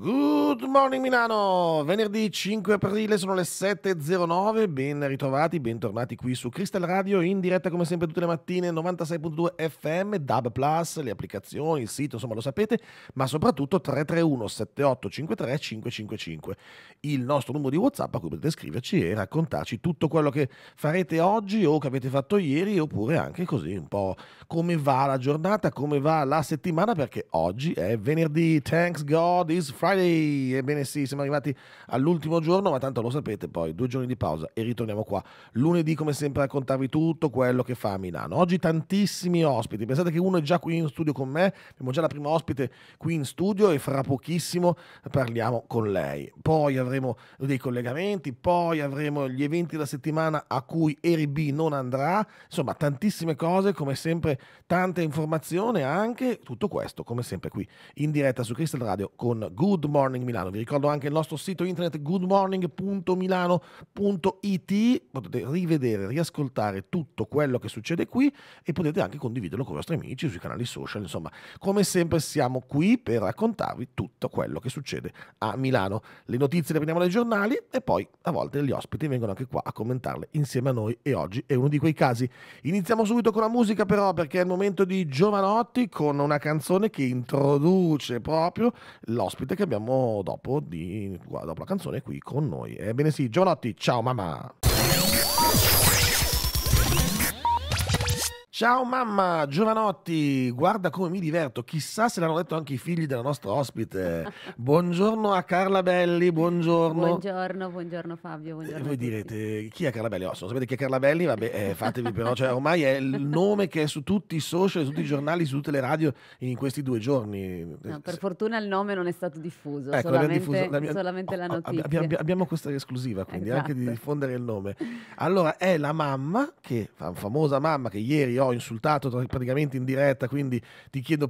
Good. Good morning Milano, venerdì 5 aprile sono le 7.09, ben ritrovati, bentornati qui su Crystal Radio in diretta come sempre tutte le mattine 96.2 FM, DAB Plus, le applicazioni, il sito, insomma lo sapete, ma soprattutto 331 7853 555, il nostro numero di Whatsapp a cui potete scriverci e raccontarci tutto quello che farete oggi o che avete fatto ieri oppure anche così un po' come va la giornata, come va la settimana perché oggi è venerdì, thanks God is Friday ebbene sì, siamo arrivati all'ultimo giorno, ma tanto lo sapete poi, due giorni di pausa e ritorniamo qua. Lunedì come sempre a raccontarvi tutto quello che fa Milano. Oggi tantissimi ospiti, pensate che uno è già qui in studio con me, abbiamo già la prima ospite qui in studio e fra pochissimo parliamo con lei. Poi avremo dei collegamenti, poi avremo gli eventi della settimana a cui Eri B non andrà, insomma tantissime cose, come sempre tanta informazione anche, tutto questo come sempre qui in diretta su Crystal Radio con Good Morning Milano. Milano. Vi ricordo anche il nostro sito internet goodmorning.milano.it, potete rivedere, riascoltare tutto quello che succede qui e potete anche condividerlo con i vostri amici sui canali social, insomma, come sempre siamo qui per raccontarvi tutto quello che succede a Milano. Le notizie le prendiamo dai giornali e poi a volte gli ospiti vengono anche qua a commentarle insieme a noi e oggi è uno di quei casi. Iniziamo subito con la musica però perché è il momento di Giovanotti con una canzone che introduce proprio l'ospite che abbiamo dopo, di, dopo la canzone qui con noi. Ebbene sì, Giovanotti, ciao mamma! Ciao mamma, Giovanotti, guarda come mi diverto, chissà se l'hanno detto anche i figli della nostra ospite. Buongiorno a Carla Belli, buongiorno. Buongiorno, buongiorno Fabio, eh, buongiorno. Eh, voi direte, chi è Carla Belli? Oh, se non sapete chi è Carla Belli, vabbè, eh, fatevi però, cioè, ormai è il nome che è su tutti i social, su tutti i giornali, su tutte le radio in questi due giorni. No, per fortuna il nome non è stato diffuso, ecco, solamente, diffuso, la, mia... solamente oh, la notizia. Abbiamo, abbiamo, questa esclusiva, quindi esatto. anche di esatto. diffondere il nome. Allora, è la mamma, che, famosa mamma che ieri, oggi, insultato praticamente in diretta, quindi ti chiedo,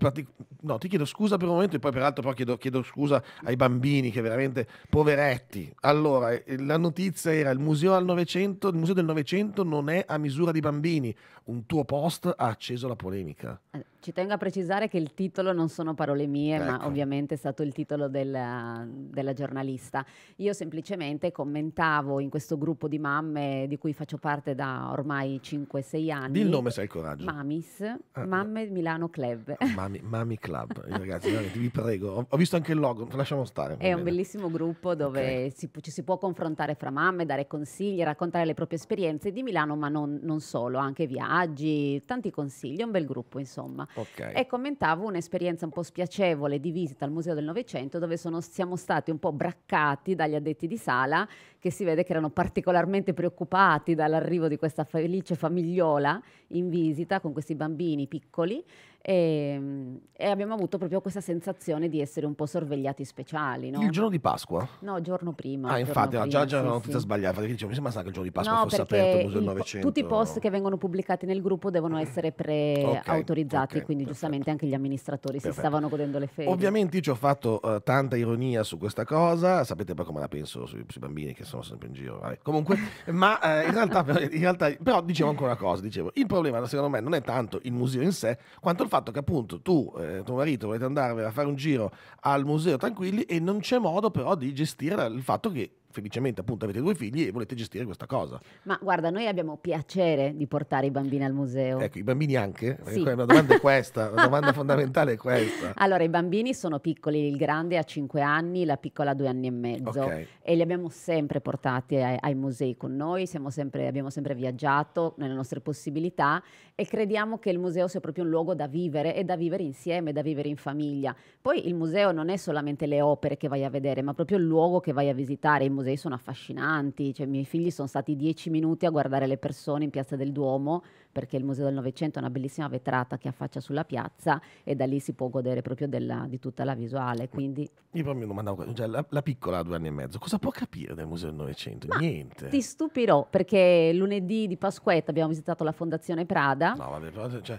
no, ti chiedo scusa per un momento e poi peraltro però chiedo, chiedo scusa ai bambini che veramente, poveretti. Allora, eh, la notizia era il museo, al 900, il museo del Novecento non è a misura di bambini. Un tuo post ha acceso la polemica. Allora. Eh, ci tengo a precisare che il titolo non sono parole mie, ecco. ma ovviamente è stato il titolo della, della, giornalista. Io semplicemente commentavo in questo gruppo di mamme di cui faccio parte da ormai 5-6 anni. Di il nome se hai coraggio. Mamis, ah, Mamme Milano Club. Ah, mami, mami, Club, eh, ragazzi, vi prego. Ho, ho, visto anche il logo, lasciamo stare. È bene. un bellissimo gruppo dove okay. si, ci si può confrontare fra mamme, dare consigli, raccontare le proprie esperienze di Milano, ma non, non solo, anche viaggi, tanti consigli. È un bel gruppo, insomma. Okay. E commentavo un'esperienza un po' spiacevole di visita al Museo del Novecento dove sono, siamo stati un po' braccati dagli addetti di sala che si vede che erano particolarmente preoccupati dall'arrivo di questa felice famigliola in visita con questi bambini piccoli e, ehm, e abbiamo avuto proprio questa sensazione di essere un po' sorvegliati speciali. No? Il giorno di Pasqua? No, giorno prima. Ah, infatti, prima, già, già sì, notizia sì. tutte Perché dicevo, mi sembra che il giorno di Pasqua no, fosse aperto il Museo del Novecento. Tutti i post che vengono pubblicati nel gruppo devono essere preautorizzati, okay, okay, quindi perfetto. giustamente anche gli amministratori perfetto. si stavano godendo le ferie. Ovviamente io ci ho fatto uh, tanta ironia su questa cosa, sapete poi come la penso sui, sui bambini che sono sempre in giro. Vabbè. Comunque, ma eh, in, realtà, in, realtà, però dicevo ancora una cosa, dicevo, il problema secondo me non è tanto il museo in sé, quanto il fatto che appunto tu, eh, tuo marito, volete andare a fare un giro al museo tranquilli e non c'è modo però di gestire il fatto che felicemente appunto avete due figli e volete gestire questa cosa. Ma guarda, noi abbiamo piacere di portare i bambini al museo. Ecco, i bambini anche? Sì. La domanda è questa, la domanda fondamentale è questa. Allora, i bambini sono piccoli, il grande ha 5 anni, la piccola ha 2 anni e mezzo okay. e li abbiamo sempre portati ai, ai musei con noi, sempre, abbiamo sempre viaggiato nelle nostre possibilità e crediamo che il museo sia proprio un luogo da vivere e da vivere insieme, da vivere in famiglia. Poi il museo non è solamente le opere che vai a vedere, ma proprio il luogo che vai a visitare. I musei sono affascinanti, cioè, i miei figli sono stati dieci minuti a guardare le persone in Piazza del Duomo perché il Museo del Novecento ha una bellissima vetrata che affaccia sulla piazza e da lì si può godere proprio della, di tutta la visuale. Quindi... Io poi mi domandavo, cioè, la, la, piccola ha due anni e mezzo, cosa può capire del Museo del Novecento? Niente. Ti stupirò perché lunedì di Pasquetta abbiamo visitato la Fondazione Prada. No, vabbè, cioè,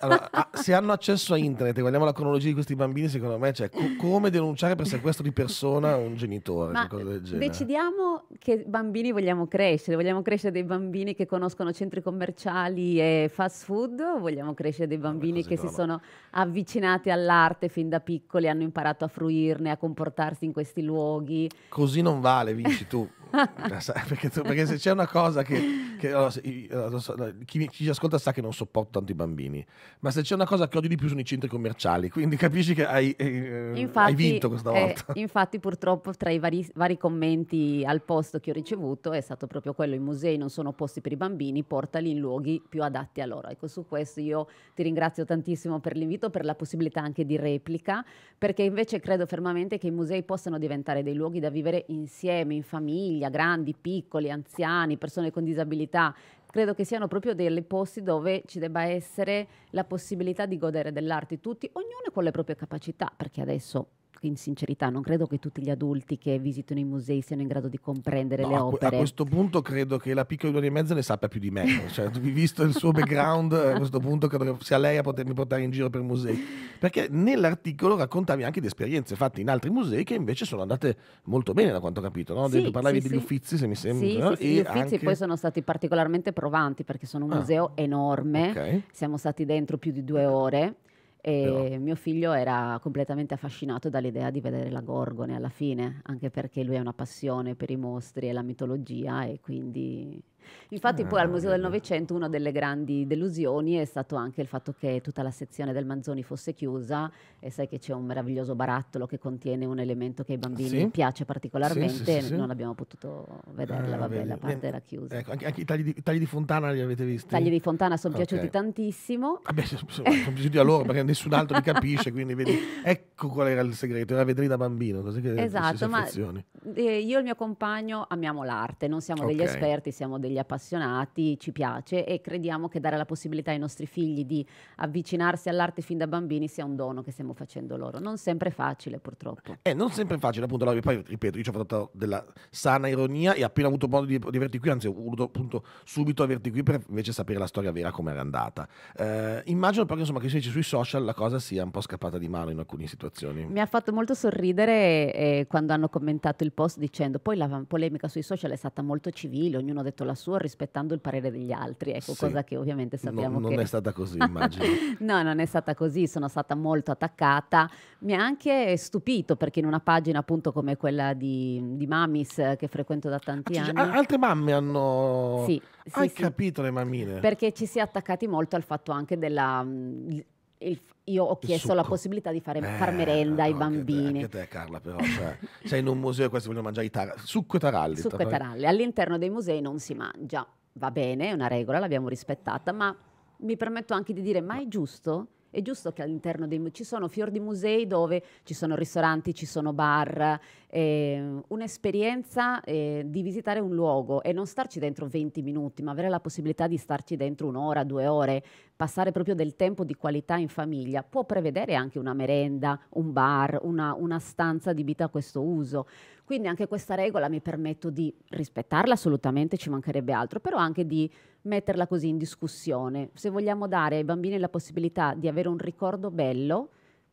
allora, a, se hanno accesso a internet e guardiamo la cronologia di questi bambini, secondo me, cioè, co- come denunciare per sequestro di persona un genitore? Ma Decidiamo che bambini vogliamo crescere, vogliamo crescere dei bambini che conoscono centri commerciali locali e fast food, vogliamo crescere dei bambini che si sono avvicinati all'arte fin da piccoli, hanno imparato a fruirne, a comportarsi in questi luoghi. Così non vale, vinci tu. Eh, perché, perché, se c'è una cosa che, che allora, eh, chi, chi, ci ascolta sa che non sopporto tanto i bambini, ma se c'è una cosa che odio di più sono i centri commerciali, quindi capisci che hai, eh, eh infatti, hai vinto questa volta. Eh, infatti purtroppo tra i vari, vari, commenti al posto che ho ricevuto è stato proprio quello, i musei non sono posti per i bambini, portali in luoghi più adatti a loro. Ecco, su questo io ti ringrazio tantissimo per l'invito, per la possibilità anche di replica, perché invece credo fermamente che i musei possano diventare dei luoghi da vivere insieme, in famiglia famiglia, grandi, piccoli, anziani, persone con disabilità, credo che siano proprio dei posti dove ci debba essere la possibilità di godere dell'arte tutti, ognuno con le proprie capacità, perché adesso in sincerità, non credo che tutti gli adulti che visitano i musei siano in grado di comprendere no, le opere. A, a questo punto credo che la piccola di due e mezza ne sappia più di me, cioè, visto il suo background, a questo punto credo che sia lei a potermi portare in giro per musei. Perché nell'articolo raccontavi anche di esperienze fatte in altri musei che invece sono andate molto bene, da quanto ho capito. No? Sì, parlavi sì, degli sì. uffizi, se mi sembra. Sì, sì, gli uffizi anche... poi sono stati particolarmente provanti perché sono un ah. museo ah, enorme. Okay. Siamo stati dentro più di due ore. E Però. mio figlio era completamente affascinato dall'idea di vedere la Gorgone alla fine, anche perché lui ha una passione per i mostri e la mitologia e quindi Infatti, poi al Museo del Novecento una delle grandi delusioni è stato anche il fatto che tutta la sezione del Manzoni fosse chiusa e sai che c'è un meraviglioso barattolo che contiene un elemento che ai bambini ah, sì? piace particolarmente, sì, sì, non abbiamo potuto vederla, ah, vabbè, vedi. la parte era chiusa. Ecco, anche, anche i, tagli di, tagli di, Fontana li avete visti? I tagli di Fontana sono okay. piaciuti tantissimo. Vabbè, ah, sono, piaciuti a loro perché nessun altro li capisce, quindi vedi, ecco qual era il segreto, era vederli da bambino, così che esatto, si ma eh, io e il mio compagno amiamo l'arte, non siamo okay. degli esperti, siamo degli degli appassionati, ci piace e crediamo che dare la possibilità ai nostri figli di avvicinarsi all'arte fin da bambini sia un dono che stiamo facendo loro. Non sempre facile purtroppo. Eh, non sempre facile appunto, allora, poi ripeto, io ci ho fatto della sana ironia e appena avuto modo di, di averti qui, anzi ho voluto appunto subito averti qui per invece sapere la storia vera come era andata. Eh, immagino però insomma che se sui social la cosa sia un po' scappata di mano in alcune situazioni. Mi ha fatto molto sorridere eh, quando hanno commentato il post dicendo poi la polemica sui social è stata molto civile, ognuno ha detto la sua suo rispettando il parere degli altri, ecco, sì. cosa che ovviamente sappiamo non, non che... Non è stata così, immagino. no, non è stata così, sono stata molto attaccata. Mi ha anche stupito perché in una pagina appunto come quella di, di Mamis che frequento da tanti ah, anni... altre mamme hanno... Sì, sì, Hai sì. capito le mammine. Perché ci si è attaccati molto al fatto anche della il, io ho chiesto la possibilità di fare, eh, far merenda ai bambini. Anche te, anche te Carla, però, cioè, sei in un museo e questi vogliono mangiare i tar- succo e taralli. Succo taralli. e taralli. All'interno dei musei non si mangia. Va bene, è una regola, l'abbiamo rispettata, ma mi permetto anche di dire, ma è giusto? È giusto che all'interno dei ci sono fior di musei dove ci sono ristoranti, ci sono bar, eh, un'esperienza eh, di visitare un luogo e non starci dentro 20 minuti, ma avere la possibilità di starci dentro un'ora, due ore, passare proprio del tempo di qualità in famiglia. Può prevedere anche una merenda, un bar, una, una stanza adibita a questo uso. Quindi anche questa regola mi permetto di rispettarla assolutamente, ci mancherebbe altro, però anche di metterla così in discussione. Se vogliamo dare ai bambini la possibilità di avere un ricordo bello,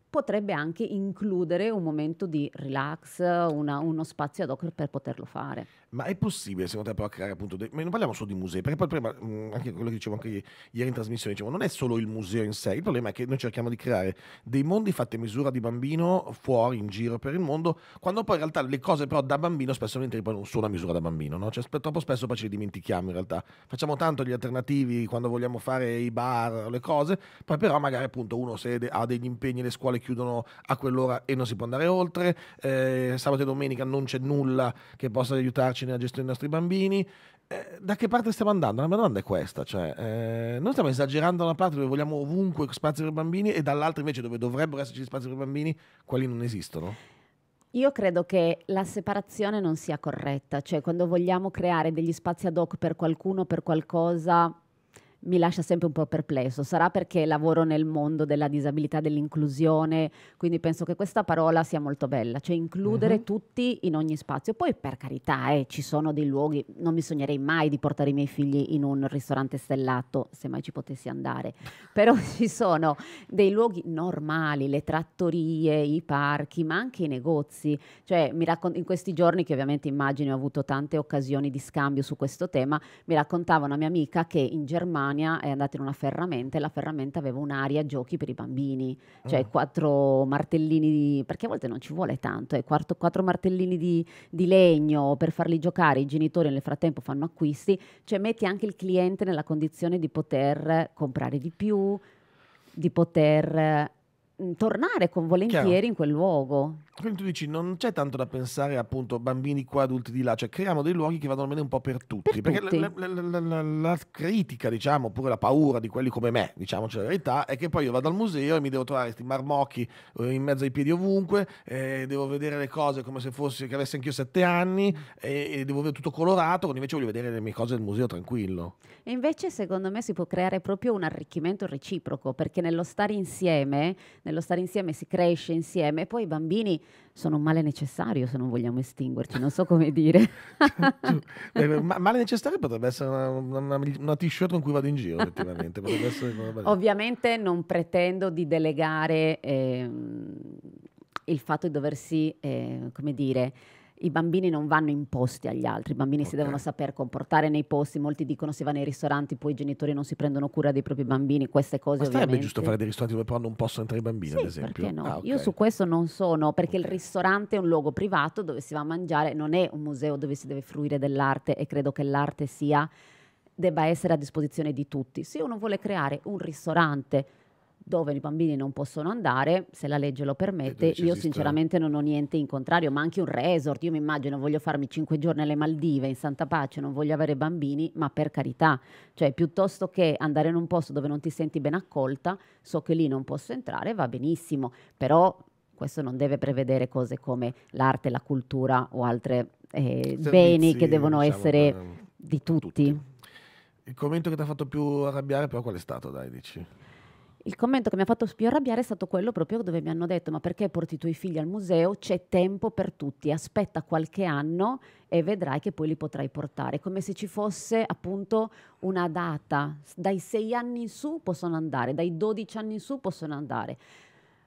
potrebbe anche includere un momento di relax, una, uno spazio ad hoc per poterlo fare. Ma è possibile, secondo te, però creare appunto. Dei... Ma non parliamo solo di musei, perché poi il problema, anche quello che dicevo anche ieri in trasmissione, dicevo, non è solo il museo in sé, il problema è che noi cerchiamo di creare dei mondi fatti a misura di bambino fuori, in giro per il mondo, quando poi in realtà le cose però da bambino spesso non sono a misura da bambino, no? Cioè, troppo spesso poi ce le dimentichiamo in realtà. Facciamo tanto gli alternativi quando vogliamo fare i bar, le cose, poi però magari appunto uno se ha degli impegni, le scuole chiudono a quell'ora e non si può andare oltre, eh, sabato e domenica non c'è nulla che possa aiutarci nella gestione dei nostri bambini. Eh, da che parte stiamo andando? La mia domanda è questa, cioè, eh, noi stiamo esagerando da una parte dove vogliamo ovunque spazio per bambini e dall'altra invece dove dovrebbero esserci spazi per bambini, quelli non esistono? Io credo che la separazione non sia corretta, cioè quando vogliamo creare degli spazi ad hoc per qualcuno, per qualcosa, mi lascia sempre un po' perplesso. Sarà perché lavoro nel mondo della disabilità, dell'inclusione, quindi penso che questa parola sia molto bella, cioè includere uh-huh. tutti in ogni spazio. Poi per carità, eh, ci sono dei luoghi, non mi sognerei mai di portare i miei figli in un ristorante stellato, se mai ci potessi andare, però ci sono dei luoghi normali, le trattorie, i parchi, ma anche i negozi. Cioè, raccont- in questi giorni che ovviamente immagino ho avuto tante occasioni di scambio su questo tema, mi raccontava una mia amica che in Germania Germania è andata in una ferramenta e la ferramenta aveva un'area giochi per i bambini, cioè oh. quattro martellini, di, perché a volte non ci vuole tanto, eh, quattro, quattro martellini di, di, legno per farli giocare, i genitori nel frattempo fanno acquisti, cioè metti anche il cliente nella condizione di poter comprare di più, di poter tornare con volentieri Chiaro. in quel luogo. Quindi tu dici non c'è tanto da pensare appunto bambini qua, adulti di là, cioè creiamo dei luoghi che vadano bene un po' per tutti, per perché tutti. La, la, la, la, critica diciamo, oppure la paura di quelli come me, diciamoci la verità, è che poi io vado al museo e mi devo trovare questi marmocchi eh, in mezzo ai piedi ovunque, eh, devo vedere le cose come se fossi che avessi anch'io sette anni eh, e, devo vedere tutto colorato, quando invece voglio vedere le mie cose del museo tranquillo. E invece secondo me si può creare proprio un arricchimento reciproco, perché nello stare insieme nello stare insieme si cresce insieme e poi i bambini sono un male necessario se non vogliamo estinguerci, non so come dire. Cioè, eh, male necessario potrebbe essere una, una, una t-shirt con cui vado in giro effettivamente. Ovviamente non pretendo di delegare eh, il fatto di doversi, eh, come dire, i bambini non vanno imposti agli altri, i bambini okay. si devono saper comportare nei posti, molti dicono si va nei ristoranti, poi i genitori non si prendono cura dei propri bambini, queste cose... Ma sarebbe ovviamente... giusto fare dei ristoranti dove però non possono entrare i bambini, sì, ad esempio. Perché no? Ah, okay. Io su questo non sono, perché okay. il ristorante è un luogo privato dove si va a mangiare, non è un museo dove si deve fruire dell'arte e credo che l'arte sia debba essere a disposizione di tutti. Se uno vuole creare un ristorante dove i bambini non possono andare, se la legge lo eh, permette, io sinceramente non ho niente in contrario, ma anche un resort, io mi immagino voglio farmi cinque giorni alle Maldive in Santa Pace, non voglio avere bambini, ma per carità, cioè piuttosto che andare in un posto dove non ti senti ben accolta, so che lì non posso entrare, va benissimo, però questo non deve prevedere cose come l'arte, la cultura o altri eh, beni che diciamo, devono diciamo, essere di tutti. tutti. Il commento che ti ha fatto più arrabbiare però qual è stato, dai, dici? Il commento che mi ha fatto più arrabbiare è stato quello proprio dove mi hanno detto ma perché porti i tuoi figli al museo? C'è tempo per tutti, aspetta qualche anno e vedrai che poi li potrai portare. Come se ci fosse appunto una data, dai sei anni in su possono andare, dai dodici anni in su possono andare.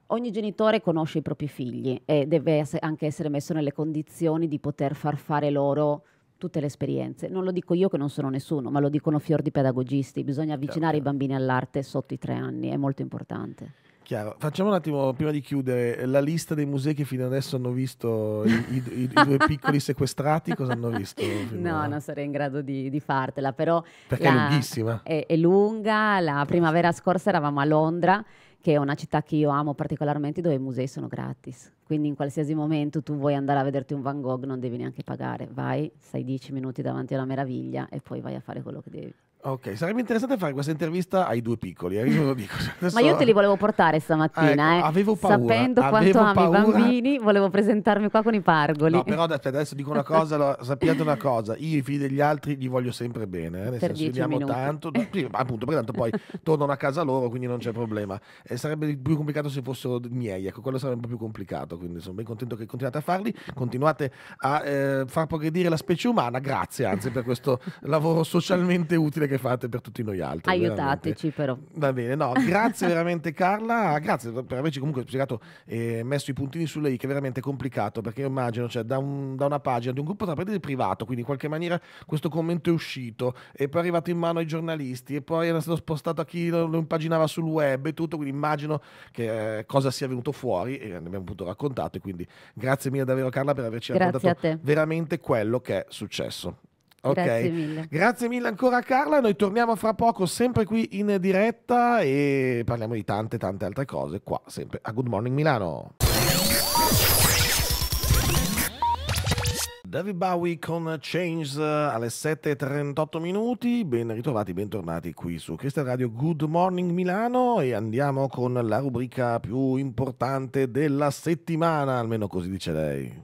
Ogni genitore conosce i propri figli e deve anche essere messo nelle condizioni di poter far fare loro tutte le esperienze. Non lo dico io che non sono nessuno, ma lo dicono fior di pedagogisti. Bisogna avvicinare Chiaro. i bambini all'arte sotto i tre anni, è molto importante. Chiaro. Facciamo un attimo, prima di chiudere, la lista dei musei che fino adesso hanno visto i, i, i, due piccoli sequestrati, cosa hanno visto? No, non sarei in grado di, di fartela, però... Perché la, è lunghissima. È, è lunga, la primavera scorsa eravamo a Londra che è una città che io amo particolarmente dove i musei sono gratis. Quindi in qualsiasi momento tu vuoi andare a vederti un Van Gogh non devi neanche pagare, vai, stai dieci minuti davanti alla meraviglia e poi vai a fare quello che devi. Ok, sarebbe interessante fare questa intervista ai due piccoli, eh? io dico, adesso... Ma io te li volevo portare stamattina, ah, ecco, eh. avevo paura, sapendo avevo quanto paura. ami i bambini, volevo presentarmi qua con i pargoli. No, però aspetta, adesso dico una cosa, lo, sappiate una cosa, io i figli degli altri li voglio sempre bene, eh? nel per senso vediamo tanto, prima, appunto, perché tanto poi tornano a casa loro, quindi non c'è problema. Eh, sarebbe più complicato se fossero miei, ecco, quello sarebbe un po' più complicato, quindi sono ben contento che continuate a farli, continuate a eh, far progredire la specie umana, grazie anzi per questo lavoro socialmente utile Che che fate per tutti noi altri. Aiutateci veramente. però. Va bene, no, grazie veramente Carla, ah, grazie per averci comunque spiegato e eh, messo i puntini sulle i che è veramente complicato perché io immagino, cioè, da, un, da, una pagina di un gruppo tra privato, quindi in qualche maniera questo commento è uscito e poi è arrivato in mano ai giornalisti e poi è stato spostato a chi lo, lo impaginava sul web e tutto, quindi immagino che eh, cosa sia venuto fuori e ne abbiamo appunto raccontato e quindi grazie mille davvero Carla per averci grazie raccontato veramente quello che è successo. Ok, grazie mille. grazie mille ancora Carla, noi torniamo fra poco sempre qui in diretta e parliamo di tante tante altre cose qua sempre a Good Morning Milano. David Bowie con Change eh, alle 7.38 minuti, ben ritrovati, bentornati qui su Cristian Radio Good Morning Milano e andiamo con la rubrica più importante della settimana, almeno così dice lei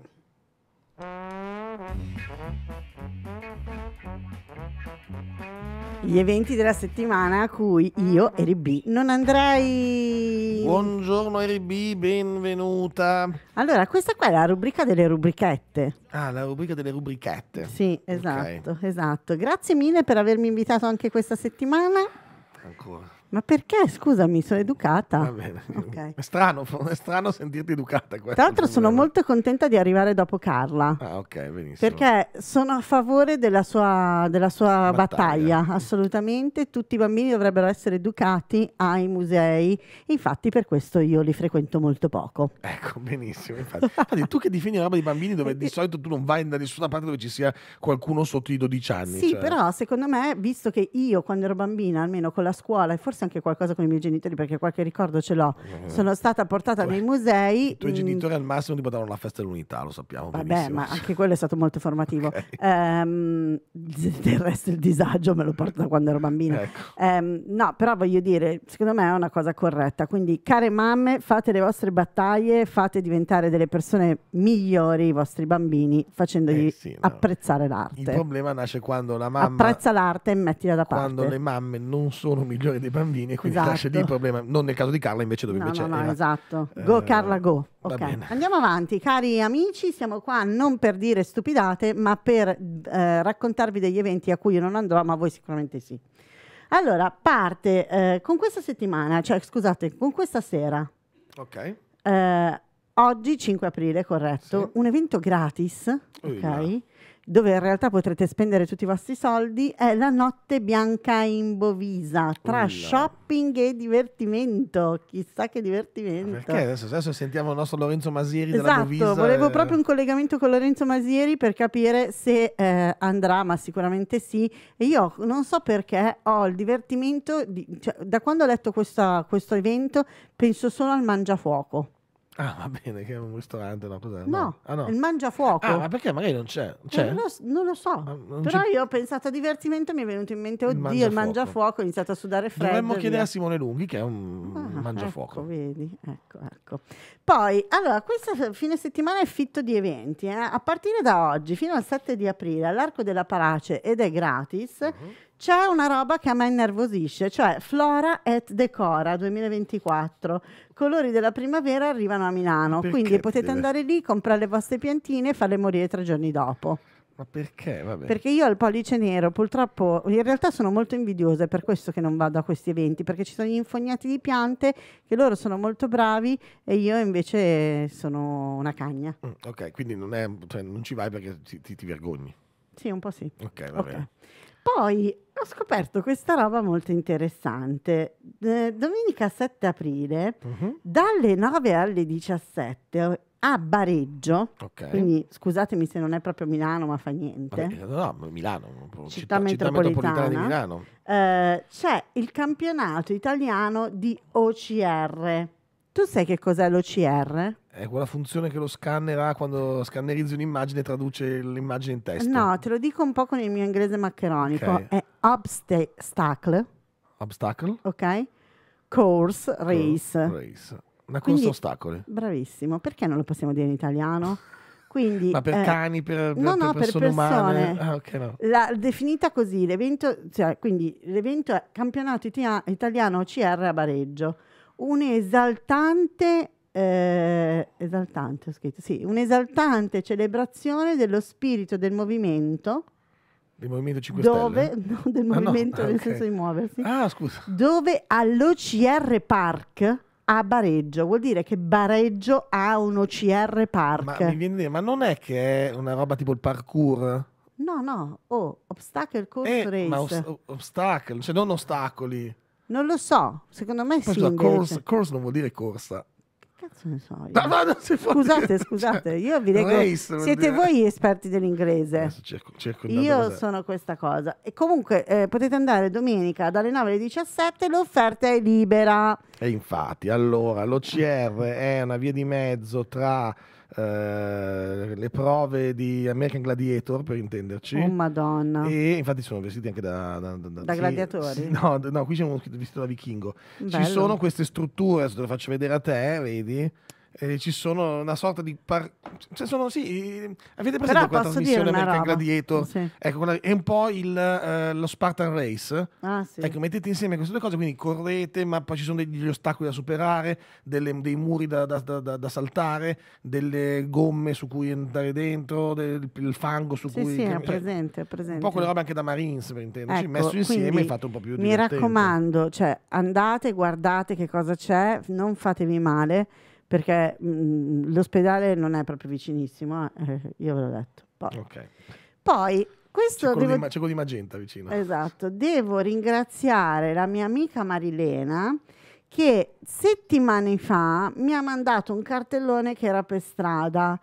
gli eventi della settimana a cui io, Eri B, non andrei. Buongiorno Eri B, benvenuta. Allora, questa qua è la rubrica delle rubrichette. Ah, la rubrica delle rubrichette. Sì, esatto, okay. esatto. Grazie mille per avermi invitato anche questa settimana. Ancora. Ma perché? Scusami, sono educata. Va bene. Okay. È, strano, è strano sentirti educata. Tra l'altro sono molto contenta di arrivare dopo Carla. Ah, ok, benissimo. Perché sono a favore della sua, della sua battaglia. battaglia. Mm. assolutamente. Tutti i bambini dovrebbero essere educati ai musei. Infatti per questo io li frequento molto poco. Ecco, benissimo. Infatti, infatti tu che difini la roba di bambini dove di solito tu non vai da nessuna parte dove ci sia qualcuno sotto i 12 anni. Sì, cioè... però secondo me, visto che io quando ero bambina, almeno con la scuola e forse forse anche qualcosa con i miei genitori perché qualche ricordo ce l'ho. Eh. Sono stata portata tu, nei musei. I tuoi genitori al massimo ti portavano la festa dell'unità, lo sappiamo. Vabbè, benissimo. ma anche quello è stato molto formativo. Okay. Um, del resto il disagio me lo porto da quando ero bambina. Ecco. Um, no, però voglio dire, secondo me è una cosa corretta. Quindi, care mamme, fate le vostre battaglie, fate diventare delle persone migliori i vostri bambini facendogli eh sì, no. apprezzare l'arte. Il problema nasce quando la mamma apprezza l'arte e mettila da parte. Quando le mamme non sono migliori dei bambini bambini, quindi esatto. nasce lì il esatto. problema. Non nel caso di Carla, invece, dove no, invece no, no, era, esatto. Eh, go eh, Carla, go. Okay. Andiamo avanti, cari amici, siamo qua non per dire stupidate, ma per eh, raccontarvi degli eventi a cui io non andrò, ma voi sicuramente sì. Allora, parte eh, con questa settimana, cioè scusate, con questa sera. Ok. Eh, oggi 5 aprile, corretto, sì. un evento gratis, Uina. ok? dove in realtà potrete spendere tutti i vostri soldi, è la notte bianca in Bovisa, tra Ulla. shopping e divertimento. Chissà che divertimento. Ma perché adesso, adesso, sentiamo il nostro Lorenzo Masieri esatto, della Bovisa. Esatto, volevo proprio un collegamento con Lorenzo Masieri per capire se eh, andrà, ma sicuramente sì. E io non so perché ho il divertimento, di, cioè, da quando ho letto questa, questo evento penso solo al mangiafuoco. Ah, va bene, che è un ristorante, una cosa. No, Ah, no. il mangiafuoco. Ah, ma perché magari non c'è? Eh, c'è? Non, lo, non, lo, so. non Però io ho pensato a divertimento e mi è venuto in mente, oddio, il mangiafuoco. Il mangiafuoco ho iniziato a sudare freddo. Dovremmo chiedere a Simone Lunghi, che è un ah, ecco, mangiafuoco. Ecco, vedi, ecco, ecco. Poi, allora, questo fine settimana è fitto di eventi. Eh? A partire da oggi, fino al 7 di aprile, all'Arco della Parace, ed è gratis. Uh-huh c'è una roba che a me innervosisce, cioè Flora et Decora 2024. Colori della primavera arrivano a Milano, perché quindi potete deve... andare lì, comprare le vostre piantine e farle morire tre giorni dopo. Ma perché? Vabbè. Perché io ho il pollice nero, purtroppo in realtà sono molto invidiosa, è per questo che non vado a questi eventi, perché ci sono gli infognati di piante che loro sono molto bravi e io invece sono una cagna. Mm, ok, quindi non, è, cioè, non, ci vai perché ti, ti, ti vergogni. Sì, un po' sì. Ok, va okay. bene poi ho scoperto questa roba molto interessante. Eh, domenica 7 aprile, uh-huh. dalle 9 alle 17 a Bareggio, okay. quindi scusatemi se non è proprio Milano, ma fa niente. Vabbè, no, no, Milano, città, città metropolitana, città metropolitana di Milano. Eh, c'è il campionato italiano di OCR tu sai che cos'è l'OCR? È quella funzione che lo scanner ha quando scannerizzi un'immagine e traduce l'immagine in testo. No, te lo dico un po' con il mio inglese maccheronico. Okay. È obstacle. Obstacle. Ok. Course, race. Oh, race. Una corsa Quindi, ostacoli. Bravissimo. Perché non lo possiamo dire in italiano? Quindi, Ma per eh, cani, per, per no, no, persone, per persone umane? Ah, okay, no. la, definita così, l'evento, cioè, quindi l'evento è campionato italiano OCR a Bareggio un'esaltante eh, esaltante, scritto, sì, un'esaltante celebrazione dello spirito del movimento del Movimento 5 dove, no, del ah, movimento no, ah, nel okay. senso di muoversi. Ah, scusa. Dove all'OCR Park a Bareggio, vuol dire che Bareggio ha un OCR Park. Ma mi viene dire, ma non è che è una roba tipo il parkour? No, no, oh, obstacle course eh, race. Ma os- obstacle, cioè non ostacoli. Non lo so, secondo me Poi sì. Scusa, course, cioè. course non vuol dire corsa. Che cazzo ne so io? No, no, scusate, scusate, cioè, io vi leggo. Race, siete voi esperti dell'inglese. Cerco, cerco io sono questa cosa. E comunque eh, potete andare domenica dalle 9 alle 17, l'offerta è libera. E infatti, allora, l'OCR è una via di mezzo tra eh, le prove di American Gladiator per intenderci. Oh madonna. E infatti sono vestiti anche da... Da, da, da sì, gladiatori? Sì, no, no, qui siamo vestiti da vichingo. Bello. Ci sono queste strutture, adesso te le faccio vedere a te, vedi? eh, ci sono una sorta di... Par... Cioè sono, sì, avete presente Però quella trasmissione American Gladiator? Sì. Ecco, è un po' il, eh, lo Spartan Race. Ah, sì. Ecco, mettete insieme queste due cose, quindi correte, ma poi ci sono degli ostacoli da superare, delle, dei muri da, da, da, da, saltare, delle gomme su cui andare dentro, del il fango su sì, cui... Sì, è cioè, presente, è presente. Un po' quelle robe anche da Marines, per intenderci, ecco, messo insieme e fatto un po' più divertente. Mi raccomando, cioè, andate, guardate che cosa c'è, non fatevi male perché mh, mm, l'ospedale non è proprio vicinissimo, eh, io ve l'ho detto. Poi, okay. poi questo... C'è quello, devo... di, c'è quello di Magenta vicino. Esatto, devo ringraziare la mia amica Marilena che settimane fa mi ha mandato un cartellone che era per strada.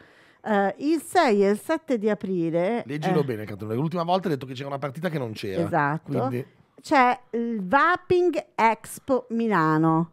Uh, il 6 e il 7 di aprile. Leggilo eh, bene, cartellone. L'ultima volta hai detto che c'era una partita che non c'era. Esatto. Quindi... C'è il Vaping Expo Milano.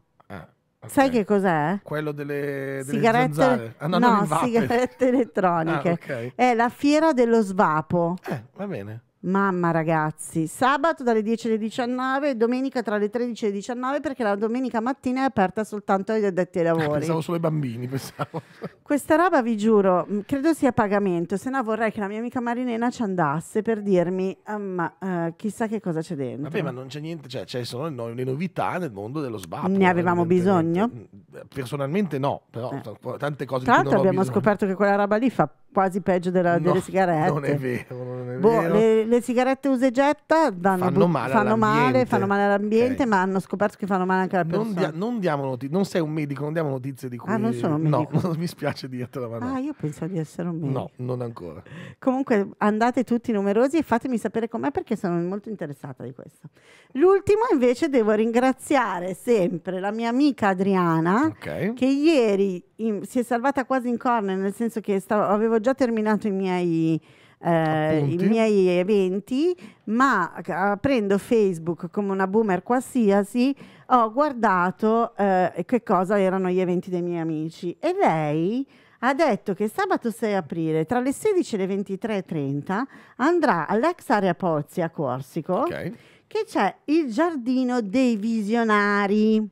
Okay. Sai che cos'è? Quello delle, delle sigarette, Ah, no, no sigarette elettroniche. Ah, okay. È la fiera dello svapo. Eh, va bene. Mamma ragazzi, sabato dalle 10 alle 19, domenica tra le 13 e le 19 perché la domenica mattina è aperta soltanto agli addetti ai lavori. pensavo solo ai bambini, pensavo. Questa roba vi giuro, mm, credo sia a pagamento, se no vorrei che la mia amica Marinena ci andasse per dirmi ah, ma uh, chissà che cosa c'è dentro. Vabbè, ma non c'è niente, cioè c'è cioè, solo no, le novità nel mondo dello sbaglio. Ne avevamo bisogno? Mm, personalmente no, però eh. tante cose Tra l'altro abbiamo bisogno. scoperto che quella roba lì fa quasi peggio della, no, delle sigarette. Non è vero, boh, non è boh, vero. Le, le, sigarette usa getta danno, fanno, male, fanno male, fanno male all'ambiente, okay. ma hanno scoperto che fanno male anche alla persona. Non, dia, non, diamo notizie, non sei un medico, non diamo notizie di ah, cui... Ah, non sono un medico? No, non mi spiace dirtelo. ma no. Ah, io pensavo di essere un medico. No, non ancora. Comunque andate tutti numerosi e fatemi sapere com'è perché sono molto interessata di questo. L'ultimo invece devo ringraziare sempre la mia amica Adriana okay. che ieri in, si è salvata quasi in corner, nel senso che stavo, avevo già terminato i miei, eh, i miei eventi, ma eh, aprendo Facebook come una boomer qualsiasi, ho guardato eh, che cosa erano gli eventi dei miei amici e lei ha detto che sabato 6 aprile tra le 16 e le 23.30 andrà all'ex area Pozzi a Corsico okay. che c'è il giardino dei visionari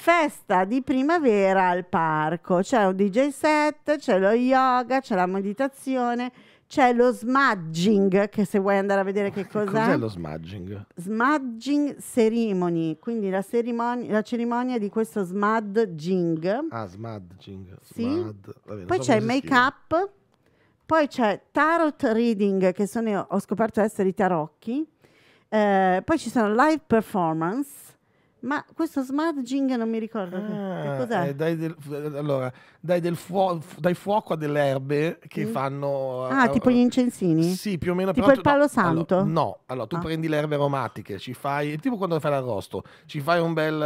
festa di primavera al parco. C'è un DJ set, c'è lo yoga, c'è la meditazione, c'è lo smudging, che se vuoi andare a vedere che cos'è. Cos'è lo smudging? Smudging ceremony, quindi la, cerimon- la cerimonia di questo smudging. Ah, smudging. Sì. Smud. Vabbè, Poi so c'è il make-up. Poi c'è tarot reading, che sono, ho scoperto essere i tarocchi. Eh, poi ci sono live performance, ma questo smudging non mi ricordo ah, che cos'è. Eh, del, allora, dai, del fuo- dai fuoco a delle erbe che mm. fanno... Ah, uh, tipo gli eh, incensini? Sì, più o meno. Tipo però, il palo no, santo? Allora, no, allora tu ah. prendi le erbe aromatiche, ci fai, tipo quando fai l'arrosto, ci fai un bel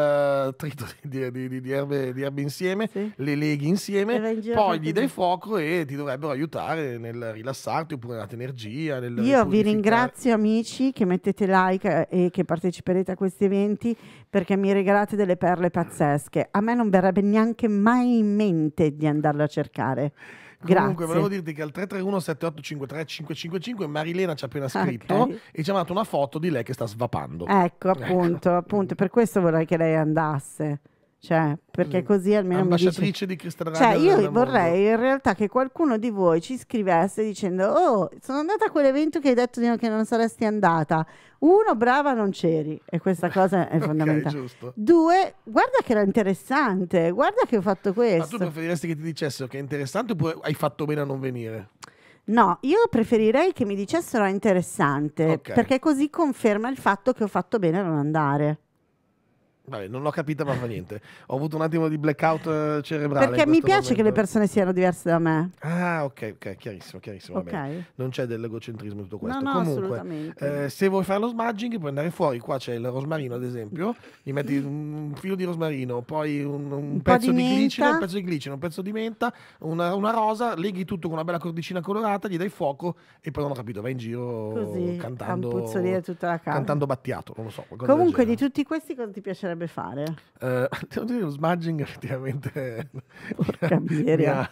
uh, trito di, di, di, di, erbe, di erbe insieme, sì. le leghi insieme, poi gli dai fuoco e ti dovrebbero aiutare nel rilassarti oppure nella tua energia. Nel Io vi ringrazio amici che mettete like e che parteciperete a questi eventi perché mi regalate delle perle pazzesche. A me non verrebbe neanche mai in mente pensate di andarlo a cercare. Grazie. Comunque, volevo dirti che al 331-7853-555 Marilena ci ha appena scritto okay. e ci ha mandato una foto di lei che sta svapando. Ecco, appunto, ecco. appunto, per questo vorrei che lei andasse. Cioè, perché mm. così almeno ambasciatrice mi dice... di Cristal Cioè, io vorrei in realtà che qualcuno di voi ci scrivesse dicendo "Oh, sono andata a quell'evento che hai detto di no, che non saresti andata. Uno, brava, non c'eri". E questa cosa è fondamentale. okay, Due, guarda che era interessante, guarda che ho fatto questo. Ma tu preferiresti che ti dicessero che è interessante oppure hai fatto bene a non venire? No, io preferirei che mi dicessero interessante, okay. perché così conferma il fatto che ho fatto bene a non andare. Vabbè, non l'ho capita, ma fa niente. Ho avuto un attimo di blackout eh, cerebrale. Perché mi piace momento. che le persone siano diverse da me. Ah, ok, ok, chiarissimo, chiarissimo. Okay. Non c'è dell'egocentrismo in tutto questo. No, no, Comunque, eh, se vuoi fare lo smudging, puoi andare fuori. Qua c'è il rosmarino, ad esempio. Gli metti un filo di rosmarino, poi un, un, un pezzo di, di glicina, un pezzo di glicina, un pezzo di menta, una, una, rosa, leghi tutto con una bella cordicina colorata, gli dai fuoco e poi non ho capito, vai in giro Così, cantando, cantando battiato. Non lo so. Comunque, di tutti questi, cosa ti piacerebbe? potrebbe fare? Uh, devo dire, lo smudging effettivamente... Porca miseria.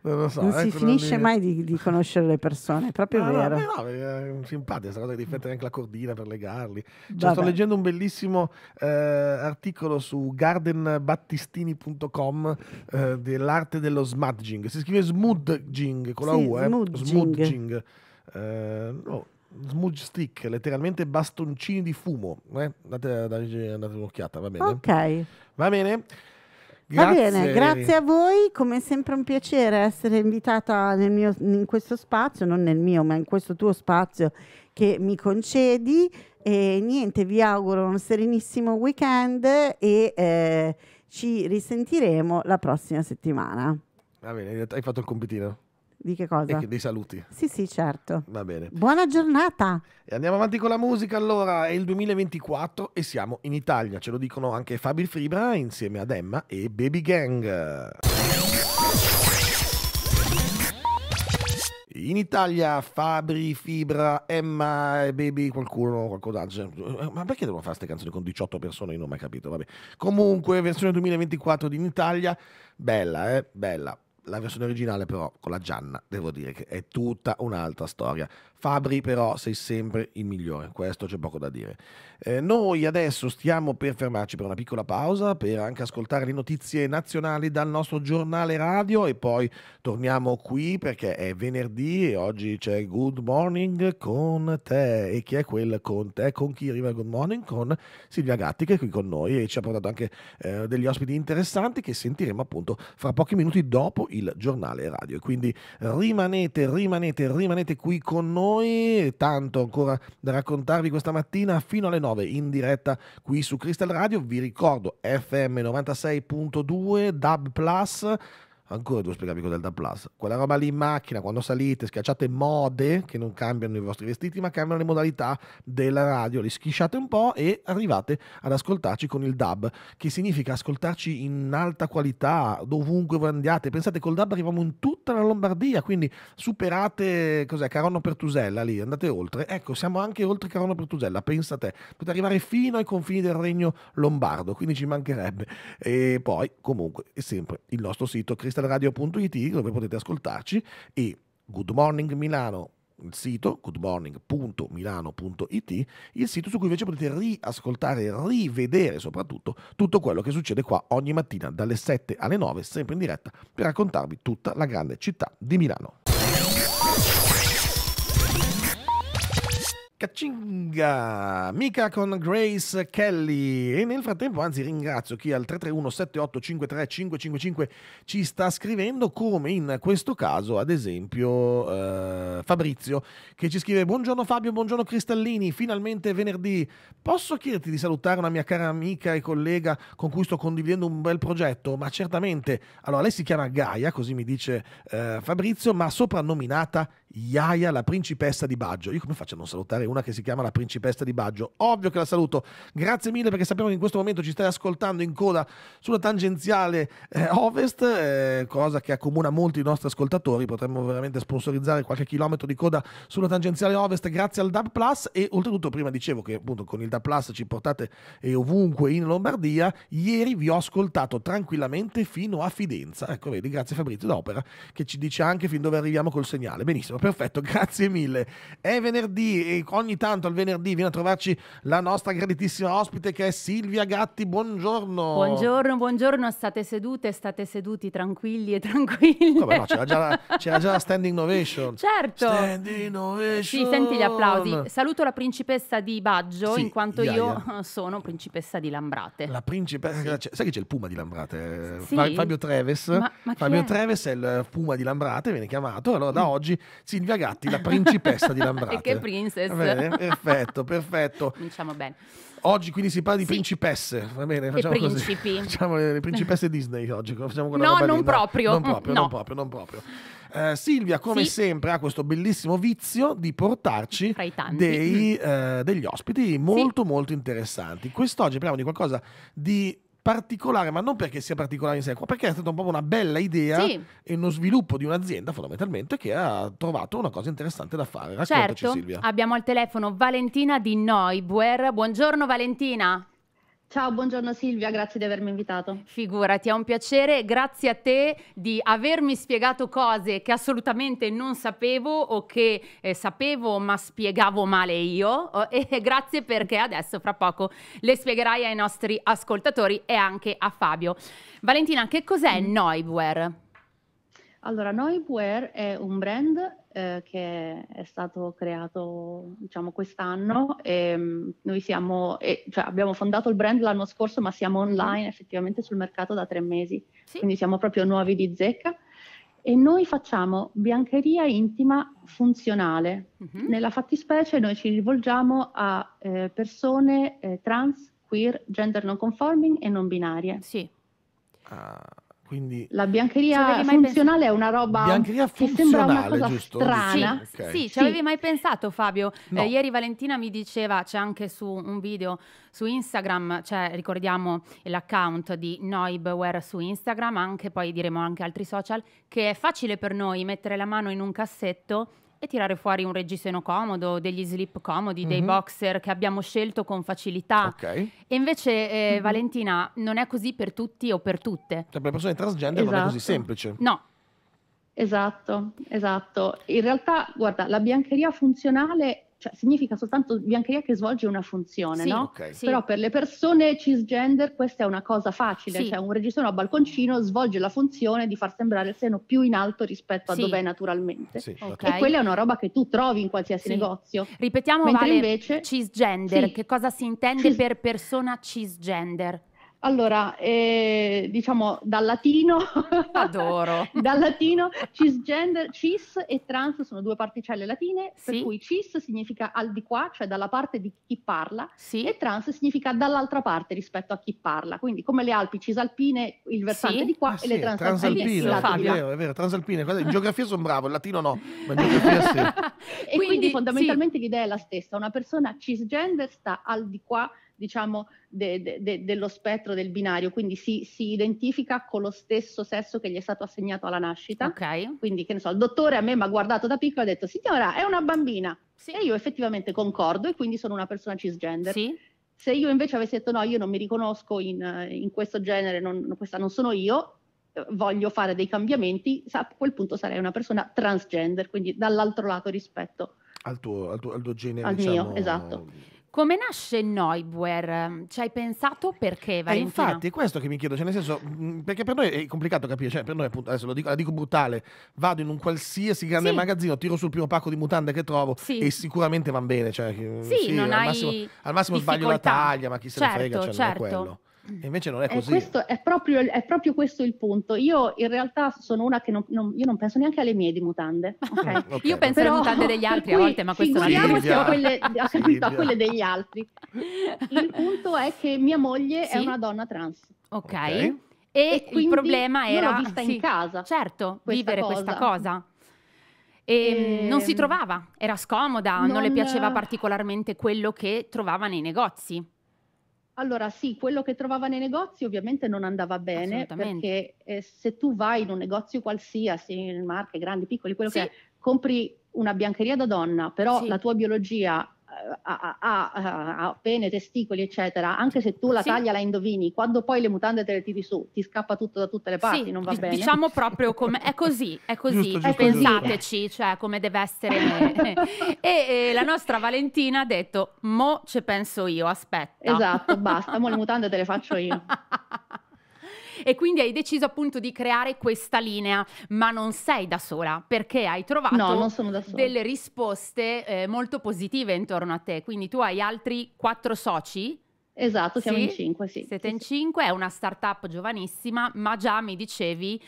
Non, lo so, non si ecco, finisce lì. mai di, di, conoscere le persone, è proprio ah, no, vero. No, no, è simpatica questa cosa di mettere anche la cordina per legarli. Cioè, sto leggendo un bellissimo eh, articolo su gardenbattistini.com eh, dell'arte dello smudging. Si scrive smudging con la sì, U, eh? smudging. smudging. Eh, no smudge stick, letteralmente bastoncini di fumo. Eh? Andate, andate, andate un'occhiata, va bene. Ok. Va bene. Grazie. Va bene, grazie a voi, come sempre un piacere essere invitata mio, in questo spazio, non nel mio, ma in questo tuo spazio che mi concedi e niente, vi auguro un serenissimo weekend e eh, ci risentiremo la prossima settimana. Va bene, hai fatto il compitino. Di che cosa? dei saluti. Sì, sì, certo. Va bene. Buona giornata. E andiamo avanti con la musica. Allora, è il 2024 e siamo in Italia. Ce lo dicono anche Fabi Fribra insieme ad Emma e Baby Gang. In Italia Fabri, Fibra, Emma e Baby, qualcuno, qualcos'altro. Eh, ma perché devono fare queste canzoni con 18 persone? Io non ho mai capito. Vabbè. Comunque, versione 2024 di In Italia, bella, eh? Bella la versione originale però con la Gianna devo dire che è tutta un'altra storia. Fabri però sei sempre il migliore, questo c'è poco da dire. Eh, noi adesso stiamo per fermarci per una piccola pausa, per anche ascoltare le notizie nazionali dal nostro giornale radio e poi torniamo qui perché è venerdì e oggi c'è Good Morning con te. E chi è quel con te? Con chi arriva il Good Morning? Con Silvia Gatti che è qui con noi e ci ha portato anche eh, degli ospiti interessanti che sentiremo appunto fra pochi minuti dopo il giornale radio. Quindi rimanete, rimanete, rimanete qui con noi noi, tanto ancora da raccontarvi questa mattina fino alle 9 in diretta qui su Crystal Radio, vi ricordo FM 96.2, DAB Plus Ancora devo spiegarvi cos'è il DAB Plus. Quella roba lì in macchina, quando salite, schiacciate mode che non cambiano i vostri vestiti, ma cambiano le modalità della radio. Li schisciate un po' e arrivate ad ascoltarci con il DAB, che significa ascoltarci in alta qualità, dovunque voi andiate. Pensate, col DAB arriviamo in tutta la Lombardia, quindi superate cos'è, Caronno Pertusella lì, andate oltre. Ecco, siamo anche oltre Caronno Pertusella, pensa a te. Potete arrivare fino ai confini del regno lombardo, quindi ci mancherebbe. E poi, comunque, è sempre il nostro sito cristiano pipistrelradio.it dove potete ascoltarci e Good Morning Milano il sito goodmorning.milano.it, il sito su cui invece potete riascoltare e rivedere soprattutto tutto quello che succede qua ogni mattina dalle 7 alle 9, sempre in diretta, per raccontarvi tutta la grande città di Milano. Cacinga, mica con Grace Kelly. E nel frattempo, anzi, ringrazio chi al 331-7853-555 ci sta scrivendo, come in questo caso, ad esempio, eh, Fabrizio, che ci scrive: Buongiorno Fabio, buongiorno Cristallini, finalmente venerdì. Posso chiederti di salutare una mia cara amica e collega con cui sto condividendo un bel progetto? Ma certamente. Allora, lei si chiama Gaia, così mi dice eh, Fabrizio, ma soprannominata Iaia, la principessa di Baggio. Io come faccio a non salutare una che si chiama la principessa di Baggio? Ovvio che la saluto. Grazie mille perché sappiamo che in questo momento ci stai ascoltando in coda sulla tangenziale eh, ovest, eh, cosa che accomuna molti i nostri ascoltatori. Potremmo veramente sponsorizzare qualche chilometro di coda sulla tangenziale ovest grazie al DAB Plus e oltretutto prima dicevo che appunto con il DAB Plus ci portate eh, ovunque in Lombardia. Ieri vi ho ascoltato tranquillamente fino a Fidenza. Ecco, vedi, grazie Fabrizio d'Opera che ci dice anche fin dove arriviamo col segnale. Benissimo perfetto, grazie mille. È venerdì e ogni tanto al venerdì viene a trovarci la nostra graditissima ospite che è Silvia Gatti, buongiorno. Buongiorno, buongiorno, state sedute, state seduti tranquilli e tranquilli. Vabbè, no, c'era, già, c'era già la standing ovation. Certo. Standing ovation. Sì, senti gli applausi. Saluto la principessa di Baggio sì, in quanto yeah, io yeah. sono principessa di Lambrate. La principessa, sì. Cioè, sai che c'è il Puma di Lambrate? Sì. Fabio Treves. Ma, ma Fabio è? Treves è il Puma di Lambrate, viene chiamato. Allora da mm. oggi Silvia Gatti, la principessa di Lambrate. e che princess. Bene, perfetto, perfetto. Cominciamo bene. Oggi quindi si parla di sì. principesse, va bene? Facciamo e principi. Così. Facciamo le, principesse Disney oggi. Facciamo quella no, non, lì, proprio. non proprio. No. Non proprio, non proprio. Uh, Silvia, come sì. sempre, ha questo bellissimo vizio di portarci dei, uh, degli ospiti molto, sì. molto interessanti. Quest'oggi parliamo di qualcosa di particolare, ma non perché sia particolare in sé, perché è stata proprio una bella idea sì. e uno sviluppo di un'azienda fondamentalmente che ha trovato una cosa interessante da fare. Raccontaci certo. Silvia. Abbiamo al telefono Valentina di Neubuer. Buongiorno Valentina. Ciao, buongiorno Silvia, grazie di avermi invitato. Figurati, è un piacere, grazie a te di avermi spiegato cose che assolutamente non sapevo o che eh, sapevo ma spiegavo male io oh, e grazie perché adesso fra poco le spiegherai ai nostri ascoltatori e anche a Fabio. Valentina, che cos'è mm. Noibware? Allora, Noi è un brand eh, che è stato creato diciamo, quest'anno. E, mm, noi siamo, e, cioè, abbiamo fondato il brand l'anno scorso, ma siamo online mm. effettivamente sul mercato da tre mesi, sì. quindi siamo proprio nuovi di zecca. E noi facciamo biancheria intima funzionale. Uh-huh. Nella fattispecie noi ci rivolgiamo a eh, persone eh, trans, queer, gender non conforming e non binarie. Sì. Uh quindi... La biancheria funzionale è una roba che sembra una cosa giusto? strana. Sì, okay. sì, ci avevi mai pensato Fabio? Eh, no. Eh, ieri Valentina mi diceva, c'è anche su un video su Instagram, cioè, ricordiamo l'account di Noibware su Instagram, anche poi diremo anche altri social, che è facile per noi mettere la mano in un cassetto e tirare fuori un reggiseno comodo, degli slip comodi, mm-hmm. dei mhm. boxer che abbiamo scelto con facilità. Okay. E invece, eh, mm-hmm. Valentina, non è così per tutti o per tutte. Cioè, per le persone transgender esatto. non è così esatto. semplice. No. Esatto, esatto. In realtà, guarda, la biancheria funzionale cioè, significa soltanto biancheria che svolge una funzione, sì, no? Okay. Sì. Però per le persone cisgender questa è una cosa facile, sì. cioè un registro a balconcino svolge la funzione di far sembrare il seno più in alto rispetto a dove è naturalmente. Sì, Okay. E quella è una roba che tu trovi in qualsiasi negozio. Ripetiamo Mentre vale, invece cisgender, che cosa si intende cis- per persona cisgender? Allora, eh, diciamo dal latino, adoro. dal latino cisgender, cis e trans sono due particelle latine, sì. per cui cis significa al di qua, cioè dalla parte di chi parla, sì. e trans significa dall'altra parte rispetto a chi parla. Quindi come le Alpi cisalpine, il versante sì. di qua ah, e le transalpine. Transalpine, è vero, è vero, transalpine. In geografia sono bravo, in latino no, ma in geografia sì. e quindi, quindi fondamentalmente l'idea è la stessa, una persona cisgender sta al di qua diciamo, de, de, de, dello spettro del binario, quindi si, si, identifica con lo stesso sesso che gli è stato assegnato alla nascita. Okay. Quindi, che ne so, il dottore a me mi ha guardato da piccola e ha detto, signora, è una bambina. Sì. E io effettivamente concordo e quindi sono una persona cisgender. Sì. Se io invece avessi detto no, io non mi riconosco in, in questo genere, non, questa non sono io, eh, voglio fare dei cambiamenti, a quel punto sarei una persona transgender, quindi dall'altro lato rispetto al tuo, al tuo, al tuo genere. Al diciamo... mio, esatto. Come nasce Neubauer? Ci hai pensato perché, Valentina? Eh, infatti, è questo che mi chiedo, cioè nel senso, mm, perché per noi è complicato capire, cioè per noi appunto, adesso lo dico, la dico brutale, vado in un qualsiasi grande sì. magazzino, tiro sul primo pacco di mutande che trovo sì. e sicuramente van bene, cioè, sì, sì al, massimo, al, massimo, sbaglio la taglia, ma chi certo, se ne frega, certo, cioè certo. non è certo. quello. E invece non è così. Eh, è, proprio, è, proprio, questo il punto. Io in realtà sono una che non, non, non penso neanche alle mie di mutande. Okay? okay. Io penso Però, alle mutande degli altri a volte, ma questo non è a quelle, accanto a quelle degli altri. Il punto è che mia moglie sì? è una donna trans. Ok. okay. E, e il problema era... l'ho vista sì, in casa. Certo, questa vivere cosa. questa cosa. E mm, non si ehm, trovava, era scomoda, non, non le piaceva eh, particolarmente quello che trovava nei negozi. Allora sì, quello che trovava nei negozi ovviamente non andava bene perché eh, se tu vai in un negozio qualsiasi, in marche grandi, piccoli, quello sì. che è, compri una biancheria da donna, però sì. la tua biologia ha, ha, ha, pene, testicoli, eccetera, anche se tu la sì. taglia, la indovini, quando poi le mutande te le tiri su, ti scappa tutto da tutte le parti, sì, non va d- bene. Diciamo proprio come è così, è così, giusto, giusto, pensateci, giusto. cioè come deve essere. e, e, la nostra Valentina ha detto, mo ce penso io, aspetta. Esatto, basta, mo le mutande te le faccio io. e quindi hai deciso appunto di creare questa linea, ma non sei da sola perché hai trovato no, delle risposte eh, molto positive intorno a te, quindi tu hai altri quattro soci? Esatto, siamo sì? in cinque, sì. Siete sì, in cinque, è una startup giovanissima, ma già mi dicevi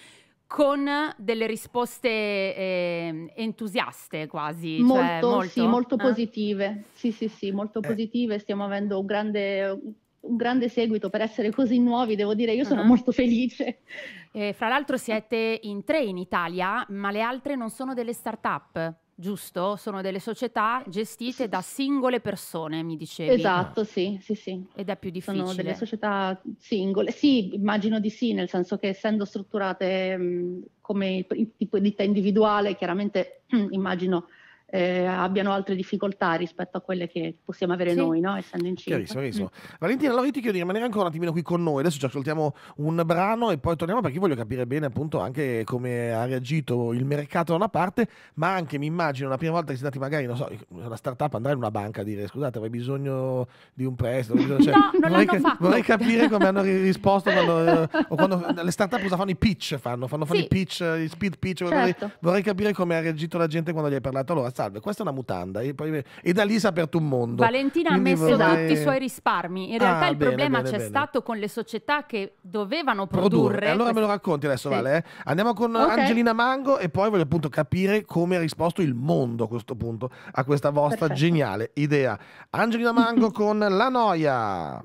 con delle risposte eh, entusiaste quasi. Molto, cioè, molto, sì, molto eh? positive. Sì, sì, sì, molto eh. positive. Stiamo avendo un grande un grande seguito per essere così nuovi, devo dire, io sono uh-huh. molto felice. Eh, fra l'altro siete in tre in Italia, ma le altre non sono delle start-up, giusto? Sono delle società gestite da singole persone, mi dicevi. Esatto, sì, sì, sì. Ed è più difficile. Sono delle società singole, sì, immagino di sì, nel senso che essendo strutturate mh, come tipo ditta individuale, chiaramente mh, immagino eh, abbiano altre difficoltà rispetto a quelle che possiamo avere sì. noi, no? essendo in Cina. Chiarissimo, chiarissimo. Mm. Valentina, allora io ti chiedo di rimanere ancora un attimino qui con noi, adesso ci ascoltiamo un brano e poi torniamo perché voglio capire bene appunto anche come ha reagito il mercato da una parte, ma anche mi immagino la prima volta che siete andati magari, non so, una startup andare in una banca a dire scusate avrei bisogno di un prestito, bisogno... cioè, no, vorrei, che, vorrei, capire come hanno risposto quando, o quando le startup cosa fanno i pitch, fanno, fanno, fanno sì. i pitch, i speed pitch, certo. vorrei, vorrei capire come ha reagito la gente quando gli hai parlato. Allora, salve, questa è una mutanda. E, poi, e da lì si è aperto un mondo. Valentina Quindi ha messo vorrei... tutti i suoi risparmi. In ah, realtà ah, il bene, problema bene, c'è bene. stato con le società che dovevano produrre. produrre. Allora queste... me lo racconti adesso, sì. Vale. Eh? Andiamo con okay. Angelina Mango e poi voglio appunto capire come ha risposto il mondo a questo punto a questa vostra Perfetto. geniale idea. Angelina Mango con La Noia.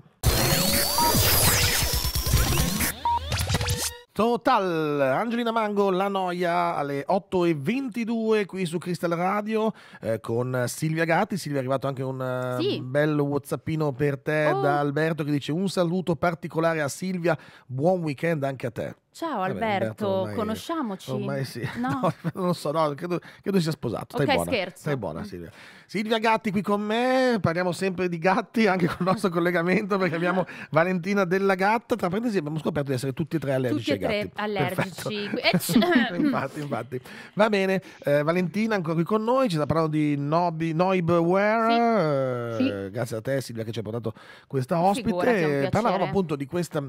Total, Angelina Mango, La Noia alle 8.22 qui su Crystal Radio eh, con Silvia Gatti. Silvia è arrivato anche un eh, sì. bel whatsappino per te oh. da Alberto che dice un saluto particolare a Silvia, buon weekend anche a te. Ciao Vabbè, Alberto, ormai, conosciamoci. Ormai sì. No. no non so, no, credo, credo, sia sposato. Stai okay, buona. scherzo. Sei buona, Silvia. Silvia Gatti qui con me, parliamo sempre di gatti, anche con il nostro collegamento, perché abbiamo Valentina della Gatta. Tra parentesi abbiamo scoperto di essere tutti e tre allergici Tutti e tre allergici. Eh, infatti, infatti. Va bene, eh, Valentina ancora qui con noi, ci sta parlando di Nobi, Noibware. Sì. Eh, Grazie a te Silvia che ci hai portato questa ospite. Figurati, Parlavamo appunto di questa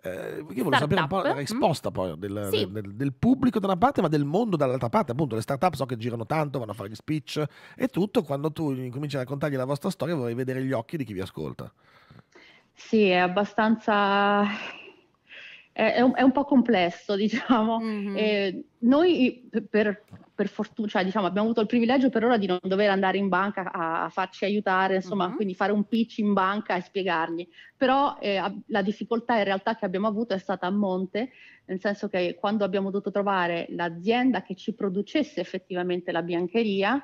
eh, io voglio sapere un po' la risposta mm. poi del, sì. del, del, pubblico da una parte, ma del mondo dall'altra parte. Appunto, le start-up so che girano tanto, vanno a fare gli speech e tutto. Quando tu incominci a raccontargli la vostra storia, vorrei vedere gli occhi di chi vi ascolta. Sì, è abbastanza è un, è un po' complesso, diciamo. Mm-hmm. Eh, noi per, per fortuna, cioè, diciamo, abbiamo avuto il privilegio per ora di non dover andare in banca a, a farci aiutare, insomma, mm-hmm. quindi fare un pitch in banca e spiegargli. Però eh, la difficoltà in realtà che abbiamo avuto è stata a monte, nel senso che quando abbiamo dovuto trovare l'azienda che ci producesse effettivamente la biancheria,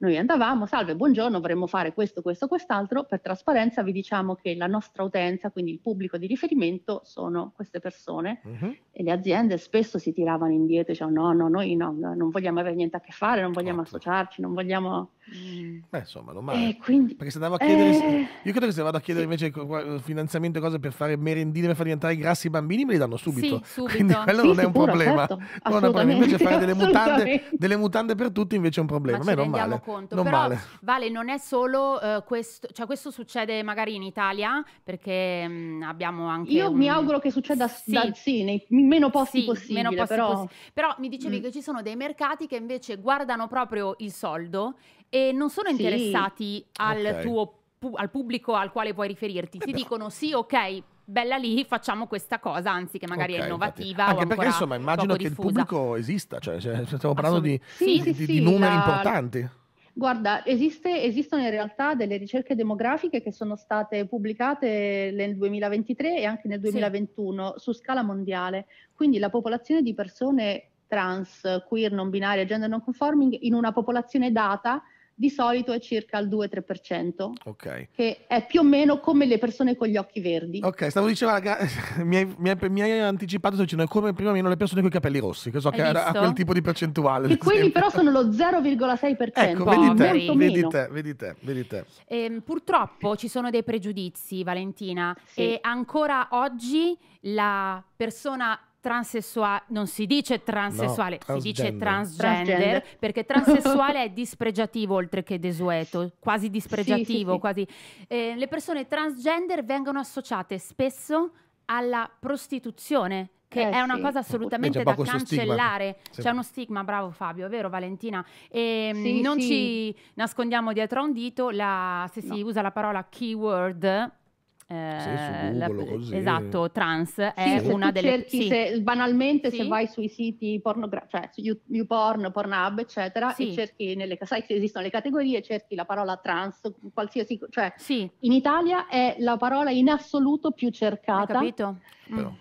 noi andavamo, salve, buongiorno, vorremmo fare questo, questo, quest'altro. Per trasparenza vi diciamo che la nostra utenza, quindi il pubblico di riferimento, sono queste persone uh-huh. e le aziende spesso si tiravano indietro, dicevano no, no, noi no, non vogliamo avere niente a che fare, non vogliamo Otto. associarci, non vogliamo... Mm. Beh, insomma, non male. Eh, quindi... Perché se andavo a chiedere... Eh... Io credo che se vado a chiedere sì. invece finanziamento e cose per fare merendine, per far diventare grassi i bambini, me li danno subito. Sì, subito. Quindi quello sì, non, è sicuro, certo. non è un problema. Invece fare delle mutande, delle mutande, per tutti invece è un problema. Ma a me non male conto, non però vale. vale. non è solo uh, questo, cioè questo succede magari in Italia perché mh, mm, abbiamo anche... Io un... mi auguro che succeda sì, da, sì nei meno posti sì, possibile, meno posti però... Possi- però mi dicevi mm. che ci sono dei mercati che invece guardano proprio il soldo e non sono interessati sì. al okay. tuo pu- al pubblico al quale puoi riferirti. Eh beh, Ti però... dicono sì, ok, bella lì, facciamo questa cosa, anzi che magari okay, è innovativa. Infatti. Anche perché insomma immagino che diffusa. il pubblico esista, cioè, cioè stiamo parlando Assolut- di, sì, di, sì, di, sì, numeri la... importanti. Guarda, esiste, esistono in realtà delle ricerche demografiche che sono state pubblicate nel 2023 e anche nel 2021 sì. su scala mondiale, quindi la popolazione di persone trans, queer, non binarie, gender non conforming in una popolazione data di solito è circa il 2-3%, okay. che è più o meno come le persone con gli occhi verdi. Ok, stavo dicendo, raga, mi hai, mi hai, mi hai anticipato, sto dicendo, è come prima o meno le persone con i capelli rossi, che so hai che era quel tipo di percentuale. E quelli però sono lo 0,6%. Ecco, vedi te, vedi te, vedi te, vedi te. Eh, purtroppo ci sono dei pregiudizi, Valentina, sì. e ancora oggi la persona transessuale, non si dice transessuale, no, si dice transgender, transgender. perché transessuale è dispregiativo oltre che desueto, quasi dispregiativo. Sì, sì, quasi. Eh, le persone transgender vengono associate spesso alla prostituzione, che eh, è una sì. cosa assolutamente da cancellare. C'è uno stigma, bravo Fabio, è vero Valentina? E ehm, sì, non ci nascondiamo dietro a un dito, la, se no. si usa la parola keyword, eh, Google, la, esatto, trans sì, è una delle cerchi, sì. se, banalmente sì. se vai sui siti pornografici, cioè su YouPorn, Pornhub, eccetera, sì. e cerchi nelle sai che esistono le categorie, cerchi la parola trans, qualsiasi, cioè in Italia è la parola in assoluto più cercata. Hai capito? Però. Mm.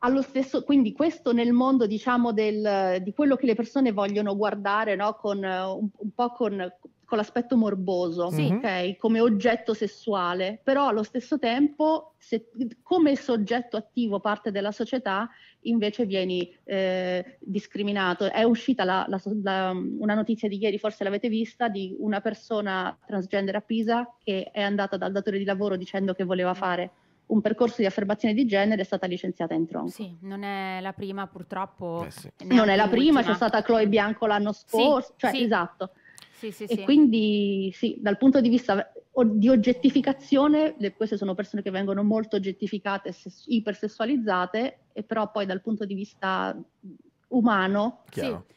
Allo stesso, quindi questo nel mondo diciamo del, di quello che le persone vogliono guardare, no? con, eh, un, un po' con con l'aspetto morboso, sì. ok? Come oggetto sessuale, però allo stesso tempo se, come soggetto attivo parte della società invece vieni eh, discriminato. È uscita la, la, la, una notizia di ieri, forse l'avete vista, di una persona transgender a Pisa che è andata dal datore di lavoro dicendo che voleva fare un percorso di affermazione di genere è stata licenziata in tronco. Sì, non è la prima purtroppo. Eh sì. Non è la prima, c'è stata Chloe Bianco l'anno scorso, sì, cioè sì. esatto. Sì, sì, e sì. quindi sì, dal punto di vista di oggettificazione, le, queste sono persone che vengono molto oggettificate, ses- ipersessualizzate, e però poi dal punto di vista umano... Chiaro. Sì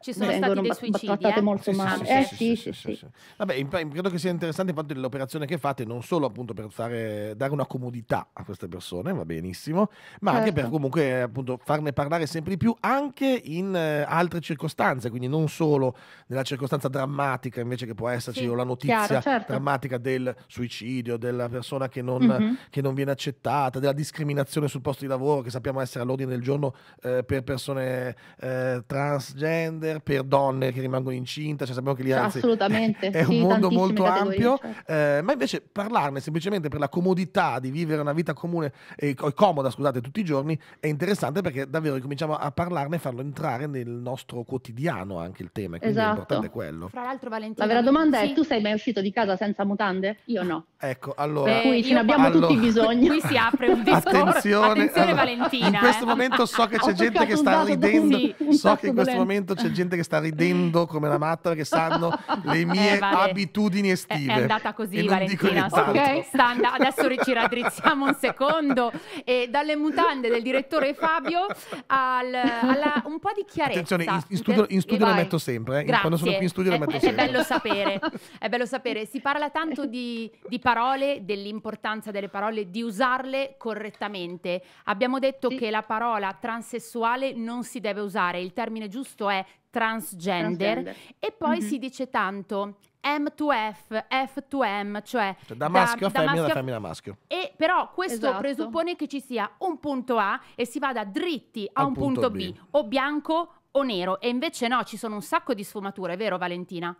ci sono stati dei suicidi eh? molto male. Eh, sì, sì, sì, Vabbè, credo che sia interessante infatti l'operazione che fate non solo appunto per fare, dare una comodità a queste persone, va benissimo, ma certo. anche per certo. comunque appunto farne parlare sempre di più anche in eh, altre circostanze, quindi non solo nella circostanza drammatica invece che può esserci o la notizia chiaro, certo. drammatica del suicidio, della persona che non, mm-hmm. che non, viene accettata, della discriminazione sul posto di lavoro che sappiamo essere all'ordine del giorno eh, per persone eh, transgender transgender, per donne che rimangono incinte, cioè sappiamo che lì anzi, Assolutamente, è, è sì, un mondo molto ampio, cioè. eh, ma invece parlarne semplicemente per la comodità di vivere una vita comune e eh, comoda, scusate, tutti i giorni è interessante perché davvero cominciamo a parlarne e farlo entrare nel nostro quotidiano anche il tema, quindi esatto. è importante quello. Fra l'altro Valentina... La vera domanda sì. è tu sei mai uscito di casa senza mutande? Io no. Ecco, allora... Per ce ne abbiamo allora... tutti bisogno. Qui si apre un discorso. Attenzione, Attenzione allora, Valentina. In questo eh. momento so che c'è Ho gente che sta ridendo, sì, so che in questo momento momento c'è gente che sta ridendo come la matta perché sanno le eh, mie eh, vale. abitudini estive. È, è andata così, Valentina. Okay. And- adesso ci raddrizziamo un secondo. E dalle mutande del direttore Fabio al, alla, un po' di chiarezza. Attenzione, in, in studio, in studio la metto sempre. Eh. Quando sono qui in studio le metto sempre. È bello sapere. È bello sapere. Si parla tanto di, di parole, dell'importanza delle parole, di usarle correttamente. Abbiamo detto sì. che la parola transessuale non si deve usare. Il termine giusto è è transgender, transgender. e poi mm-hmm. si dice tanto M2F, F2M, cioè, cioè da maschio da, a femmina, da, da femmina a maschio. E però questo esatto. presuppone che ci sia un punto A e si vada dritti a Al un punto, punto B. B, o bianco o nero, e invece no, ci sono un sacco di sfumature, vero Valentina?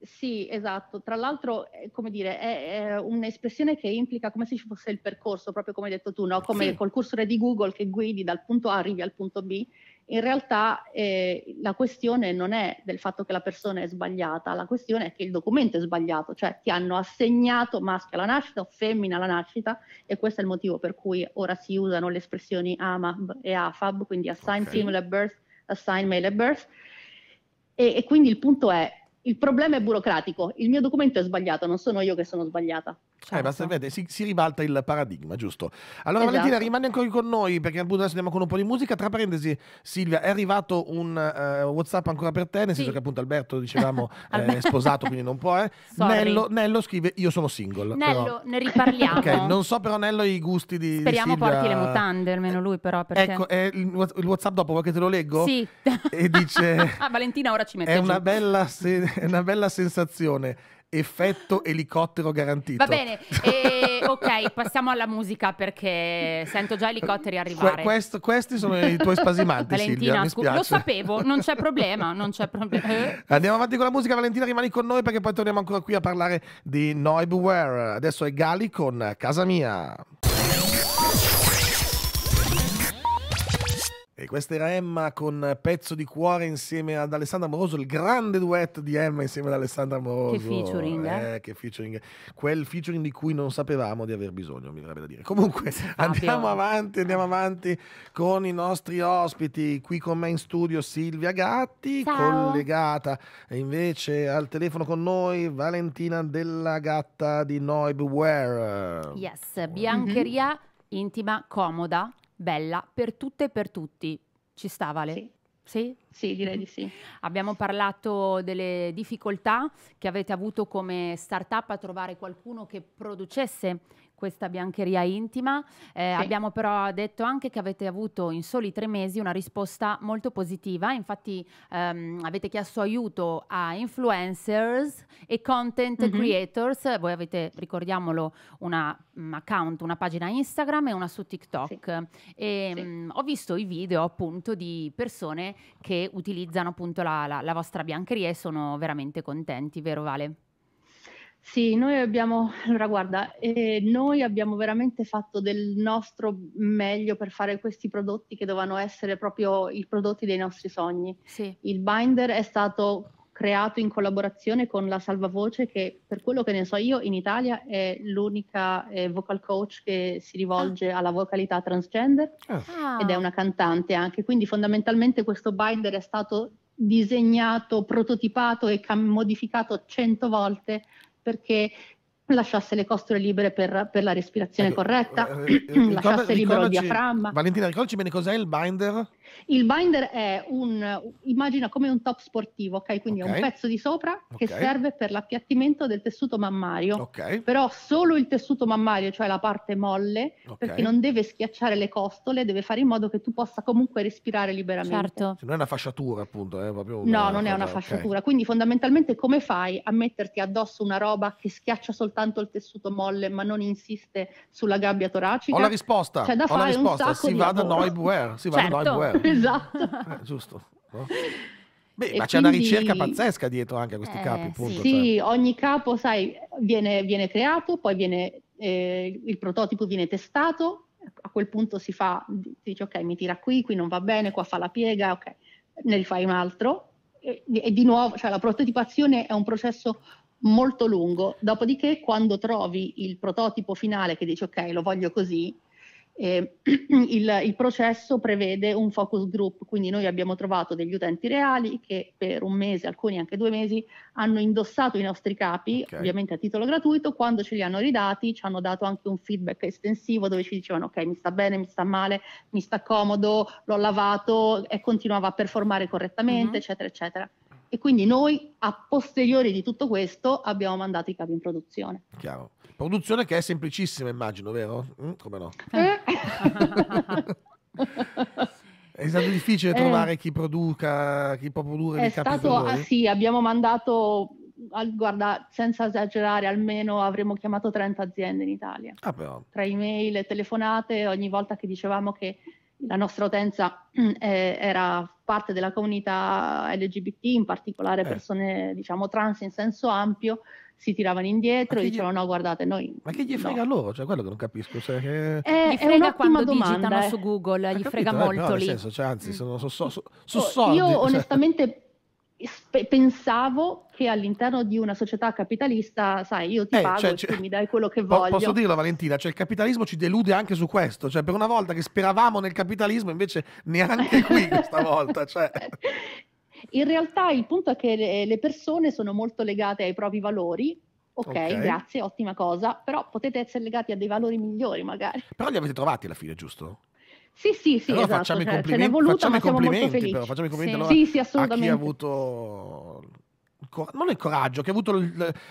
Sì, esatto. Tra l'altro, eh, come dire, è, è, un'espressione che implica come se ci fosse il percorso, proprio come hai detto tu, no? come sì. col cursore di Google che guidi dal punto A arrivi al punto B in realtà eh, la questione non è del fatto che la persona è sbagliata, la questione è che il documento è sbagliato, cioè ti hanno assegnato maschio alla nascita o femmina alla nascita e questo è il motivo per cui ora si usano le espressioni AMAB e AFAB, quindi assigned okay. female at birth, assigned male at birth. E, e quindi il punto è, il problema è burocratico, il mio documento è sbagliato, non sono io che sono sbagliata. Eh, certo. Eh, basta, vede, si, si, ribalta il paradigma, giusto? Allora, esatto. Valentina, rimani ancora con noi perché adesso andiamo con un po' di musica. Tra parentesi, Silvia, è arrivato un uh, WhatsApp ancora per te, nel sì. senso che appunto Alberto, dicevamo, eh, è sposato, quindi non può. Eh. Nello, Nello, scrive: Io sono single. Nello, però... ne riparliamo. Okay, non so, però, Nello, i gusti di. Speriamo di porti le mutande, almeno lui, però. Perché... Ecco, eh, il, il WhatsApp dopo vuoi che te lo leggo? Sì. E dice: Ah, Valentina, ora ci mette. È, una bella, se- è una bella sensazione effetto elicottero garantito. Va bene, e, ok, passiamo alla musica perché sento già elicotteri arrivare. Que questo, questi sono i tuoi spasimanti, Valentina, Silvia, lo sapevo, non c'è problema, non c'è problema. Eh? Andiamo avanti con la musica, Valentina, rimani con noi perché poi torniamo ancora qui a parlare di Neubauer. Adesso è Gali con Casa Mia. Questa era Emma con Pezzo di cuore insieme ad Alessandra Moroso, il grande duetto di Emma insieme ad Alessandra Moroso. Che featuring, eh? eh? Che featuring. Quel featuring di cui non sapevamo di aver bisogno, mi verrebbe da dire. Comunque, andiamo avanti, andiamo avanti con i nostri ospiti. Qui con me in studio Silvia Gatti, Ciao. collegata invece al telefono con noi Valentina Della Gatta di Noibware. Yes, biancheria mm -hmm. intima, comoda bella per tutte e per tutti. Ci sta, Vale? Sì. Sì? sì? direi di sì. Abbiamo parlato delle difficoltà che avete avuto come startup a trovare qualcuno che producesse questa biancheria intima. Eh, sì. Abbiamo però detto anche che avete avuto in soli tre mesi una risposta molto positiva, infatti ehm, avete chiesto aiuto a influencers e content mm -hmm. creators, voi avete, ricordiamolo, un mm, account, una pagina Instagram e una su TikTok. Sì. E, sì. Mh, mm, ho visto i video appunto di persone che utilizzano appunto la, la, la vostra biancheria e sono veramente contenti, vero Vale? Sì, noi abbiamo, allora guarda, eh, noi abbiamo veramente fatto del nostro meglio per fare questi prodotti che dovevano essere proprio i prodotti dei nostri sogni. Sì. Il binder è stato creato in collaborazione con la Salvavoce che per quello che ne so io in Italia è l'unica eh, vocal coach che si rivolge ah. alla vocalità transgender ah. ed è una cantante anche, quindi fondamentalmente questo binder è stato disegnato, prototipato e cam- modificato cento volte perché lasciasse le costole libere per, per la respirazione ecco, corretta, eh, eh, eh lasciasse libero il diaframma. Valentina, ricordaci bene cos'è il binder? Il binder è un, immagina come un top sportivo, ok? Quindi okay. è un pezzo di sopra okay. che serve per l'appiattimento del tessuto mammario. Okay. Però solo il tessuto mammario, cioè la parte molle, perché non deve schiacciare le costole, deve fare in modo che tu possa comunque respirare liberamente. Certo. Se non è una fasciatura, appunto. Eh, proprio una, no, non è una fasciatura. Quindi fondamentalmente come fai a metterti addosso una roba che schiaccia soltanto il tessuto molle, ma non insiste sulla gabbia toracica? Ho la risposta. C'è cioè, da Ho fare la risposta. si va da Neubuer. Certo. Si va da Neubuer. esatto. Eh, giusto. No? Boh. Beh, ma quindi... c'è una ricerca pazzesca dietro anche a questi eh, capi. Appunto, sì, cioè. ogni capo, sai, viene, viene creato, poi viene, eh, il prototipo viene testato, a quel punto si fa, dici ok, mi tira qui, qui non va bene, qua fa la piega, ok, ne rifai un altro. E, e di nuovo, cioè la prototipazione è un processo molto lungo, dopodiché quando trovi il prototipo finale che dici ok, lo voglio così, eh, il, il, processo prevede un focus group, quindi noi abbiamo trovato degli utenti reali che per un mese, alcuni anche due mesi, hanno indossato i nostri capi, okay. ovviamente a titolo gratuito, quando ce li hanno ridati ci hanno dato anche un feedback estensivo dove ci dicevano ok mi sta bene, mi sta male, mi sta comodo, l'ho lavato e continuava a performare correttamente, mm-hmm. eccetera, eccetera e quindi noi a posteriori di tutto questo abbiamo mandato i capi in produzione. Chiaro. Produzione che è semplicissima, immagino, vero? Mm, come no? Eh? è stato difficile eh. trovare eh, chi produca, chi può produrre è stato, ah, sì, abbiamo mandato, guarda, senza esagerare, almeno avremmo chiamato 30 aziende in Italia. Ah, Tra email e telefonate, ogni volta che dicevamo che la nostra utenza eh, era parte della comunità LGBT, in particolare eh. persone diciamo trans in senso ampio, si tiravano indietro e dicevano gli... no guardate noi ma che gli frega no. loro cioè quello che non capisco cioè, che... Eh, è, gli frega quando domanda, digitano eh. su google gli capito, frega eh, molto no, lì senso, cioè, anzi mm. sono so, so, so, so oh, soldi, io cioè. onestamente pensavo che all'interno di una società capitalista, sai, io ti eh, pago cioè, e cioè, mi dai quello che voglio. Posso dirlo Valentina, cioè il capitalismo ci delude anche su questo, cioè per una volta che speravamo nel capitalismo invece neanche qui questa volta, cioè. In realtà il punto è che le persone sono molto legate ai propri valori, Okay, ok, grazie, ottima cosa, però potete essere legati a dei valori migliori magari. Però li avete trovati alla fine, giusto? Sì, sì, sì, allora esatto, facciamo cioè, i complimenti, voluta, facciamo i complimenti però, facciamo i complimenti sì. Allora, sì, sì, assolutamente. a chi ha avuto Cor- non il coraggio, che ha avuto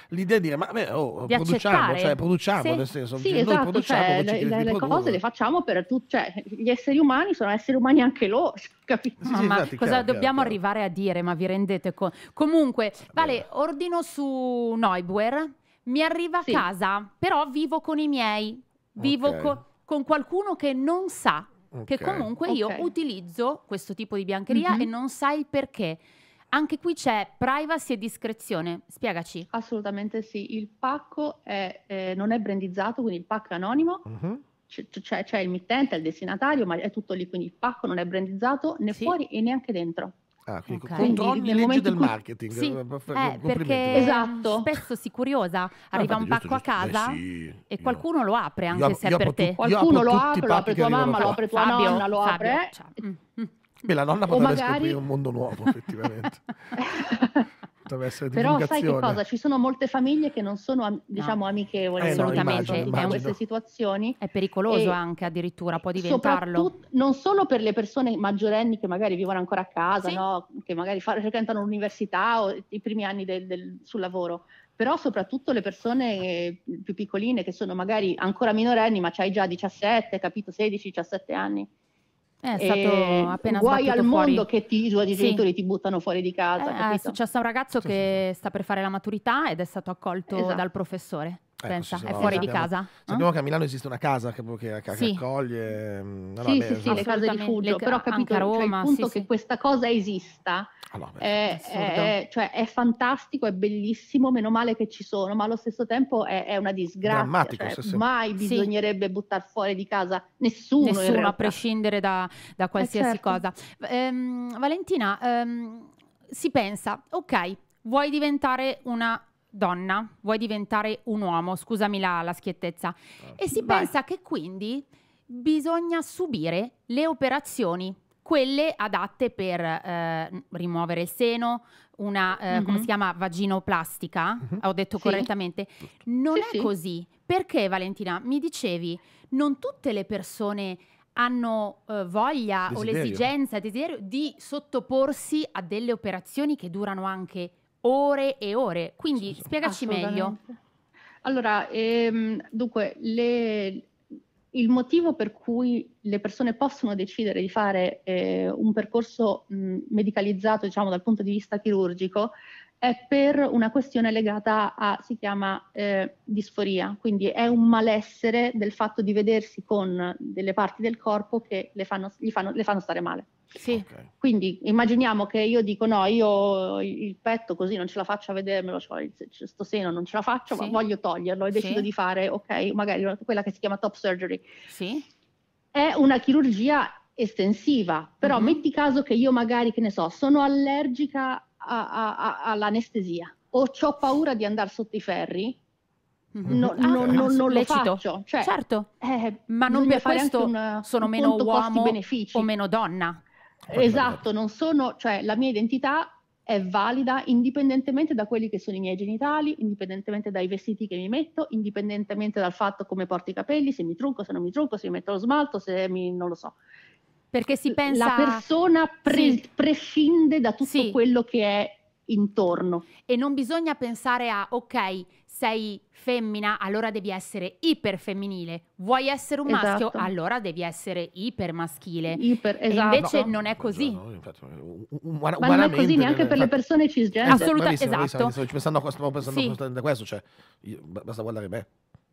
l'idea di dire, ma beh, oh, di produciamo, cioè, produciamo, sì. nel senso, sì, cioè, esatto, noi produciamo, cioè, le, le, le cose le facciamo per tutti, cioè, gli esseri umani sono esseri umani anche loro, capito? Sì, sì, ma cosa chiaro, dobbiamo chiaro, arrivare a dire, ma vi rendete conto? Comunque, Vale, ordino su Neubauer, mi arriva a casa, però vivo con i miei, vivo okay. co- con qualcuno che non sa che comunque okay. io utilizzo questo tipo di biancheria mm-hmm. e non sai perché. Anche qui c'è privacy e discrezione, spiegaci. Assolutamente sì, il pacco è, eh, non è brandizzato, quindi il pacco è anonimo, mm-hmm. c- c- c'è, il mittente, il destinatario, ma è tutto lì, quindi il pacco non è brandizzato né sì. fuori e neanche dentro. Ah, quindi okay. controlli le leggi del cui... marketing. Sì, eh, eh perché esatto. Ehm, spesso si curiosa, arriva ah, un pacco giusto, a casa eh sì, e qualcuno io. lo apre anche io, se io è per te. Qualcuno lo apre, lo apre tua mamma, lo apre tua Fabio, nonna, lo Fabio, Cioè. Mm. Beh, la nonna potrebbe magari... scoprire un mondo nuovo, effettivamente. Certo, dovrebbe Però sai che cosa? Ci sono molte famiglie che non sono diciamo no. amichevoli eh, assolutamente no, immagino, diciamo, in queste situazioni. È pericoloso anche addirittura, può diventarlo. Non solo per le persone maggiorenni che magari vivono ancora a casa, sì. no? che magari frequentano l'università o i primi anni del, del, sul lavoro, però soprattutto le persone eh, più piccoline che sono magari ancora minorenni, ma c'hai già 17, capito, 16, 17 anni. Eh, è stato appena guai al fuori. mondo che ti, i tuoi genitori sì. ti buttano fuori di casa. Eh, è successo a un ragazzo sì. che sta per fare la maturità ed è stato accolto esatto. dal professore. Ecco, pensa, è fuori sappiamo, di casa. Sappiamo eh? che a Milano esiste una casa che, che, che sì. accoglie... Mm, no, sì, vabbè, sì, sì, le case di Fulgio, ca- però capito, a Roma, cioè, il punto sì, che questa cosa esista allora, ah, è, è, cioè, è, fantastico, è bellissimo, meno male che ci sono, ma allo stesso tempo è, è una disgrazia. Cioè, se, se... Mai bisognerebbe buttare fuori di casa nessuno. Nessuno, a prescindere da, da eh, qualsiasi certo. cosa. Ehm, Valentina, ehm, si pensa, ok, vuoi diventare una donna, vuoi diventare un uomo, scusami la, la schiettezza, ah. e si Vai. pensa che quindi bisogna subire le operazioni, quelle adatte per eh, rimuovere il seno, una, eh, mm-hmm. come mhm. si chiama, vaginoplastica, mm-hmm. ho detto sì. correttamente. Non sì, è sì. così. Perché Valentina, mi dicevi, non tutte le persone hanno eh, voglia desiderio. o l'esigenza, desiderio di sottoporsi a delle operazioni che durano anche ore e ore. Quindi spiegaci meglio. Allora, ehm, dunque, le, il motivo per cui le persone possono decidere di fare eh, un percorso mh, medicalizzato, diciamo, dal punto di vista chirurgico, è per una questione legata a, si chiama eh, disforia, quindi è un malessere del fatto di vedersi con delle parti del corpo che le fanno, fanno, le fanno stare male. Sì. Okay. Quindi immaginiamo che io dico no, io il petto così non ce la faccio a vedermelo, cioè sto seno non ce la faccio, sì. ma voglio toglierlo e sì. decido di fare, ok, magari quella che si chiama top surgery. Sì. È una chirurgia estensiva, però mm-hmm. metti caso che io magari, che ne so, sono allergica a, a, a, all'anestesia o ho paura di andare sotto i ferri, Mm-hmm. No, ah, no, non lo faccio. Cioè, certo, eh, ma non per questo una, sono meno uomo o meno donna. Esatto, non sono, cioè la mia identità è valida indipendentemente da quelli che sono i miei genitali, indipendentemente dai vestiti che mi metto, indipendentemente dal fatto come porto i capelli, se mi trucco, se non mi trucco, se mi metto lo smalto, se mi, non lo so. Perché si pensa... La persona pre- sì. prescinde da tutto sì. quello che è intorno. E non bisogna pensare a, ok, sei femmina, allora devi essere iperfemminile. Vuoi essere un esatto. maschio, allora devi essere ipermaschile. Iper, esatto. invece no, non è così. Eh, Ma non è così neanche per le persone cisgender. Assolutamente, esatto. Bravissima, bravissima, stavo pensando, stavo pensando sì. da questo, cioè, io, basta guardare me.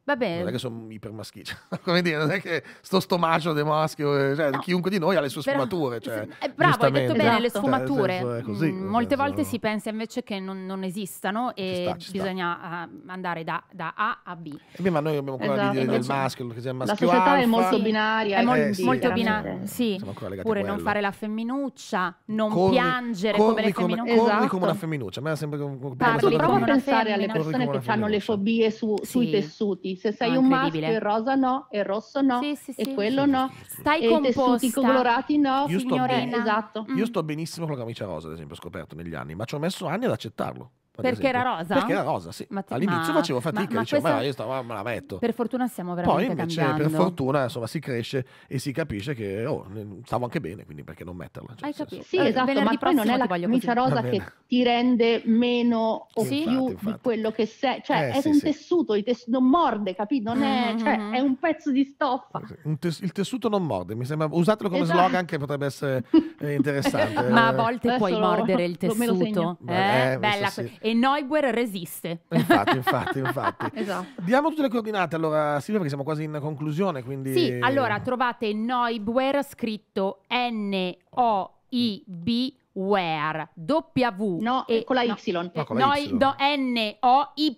Va bene. Non è che sono ipermaschile, come dire, non è che sto stomaccio de maschio, eh, cioè, no. chiunque di noi ha le sue sfumature. Cioè, eh, bravo, hai detto bene, esatto. le cioè, sfumature. Così, mm, molte volte si pensa invece che non, non esistano e sta, bisogna sta. Ah, andare da, da, A a B. Eh beh, ma noi abbiamo ancora esatto. l'idea del maschio, che sia maschio La società alfa. è molto binaria. È mol- eh, sì, molto binaria, sì. Oppure non fare la femminuccia, non corri, piangere corri, come le femminucce. Corri come una esatto. femminuccia, a me sembra che... Parli come a pensare alle persone che hanno le fobie sui tessuti se sei oh, un maschio, il rosa no, il rosso no, sì, sì, e quello no. Stai e composta. tessuti colorati no, io signorina. Sto esatto. Mm. Io sto benissimo con la camicia rosa, ad esempio, ho scoperto negli anni, ma ci ho messo anni ad accettarlo. Perché era rosa? Perché era rosa, sì. Ma All'inizio ma, facevo fatica, ma, ma dicevo, questo, ma io stavo, me la metto. Per fortuna siamo veramente Poi invece, cambiando. per fortuna, insomma, si cresce e si capisce che oh, stavo anche bene, quindi perché non metterla? Cioè, Hai capito? Senso. Sì, eh, esatto, ma poi non è la camicia rosa che ti rende meno o sì? più infatti, infatti. di quello che sei. Cioè, eh, è sì, un sì. tessuto, tes- non morde, capito? Non è, mm-hmm. cioè, mm-hmm. è un pezzo di stoffa. Tes- il tessuto non morde, mi sembra. Usatelo come esatto. slogan che potrebbe essere eh, interessante. ma a volte puoi mordere il tessuto. Eh, eh, bella questa e Neuguer resiste. Infatti, infatti, infatti. esatto. Diamo tutte le coordinate allora, Silvia, perché siamo quasi in conclusione, quindi... Sì, allora trovate Neuguer scritto N-O-I-B where W no, e, eh, con la Y no, no, con la y. no N O Y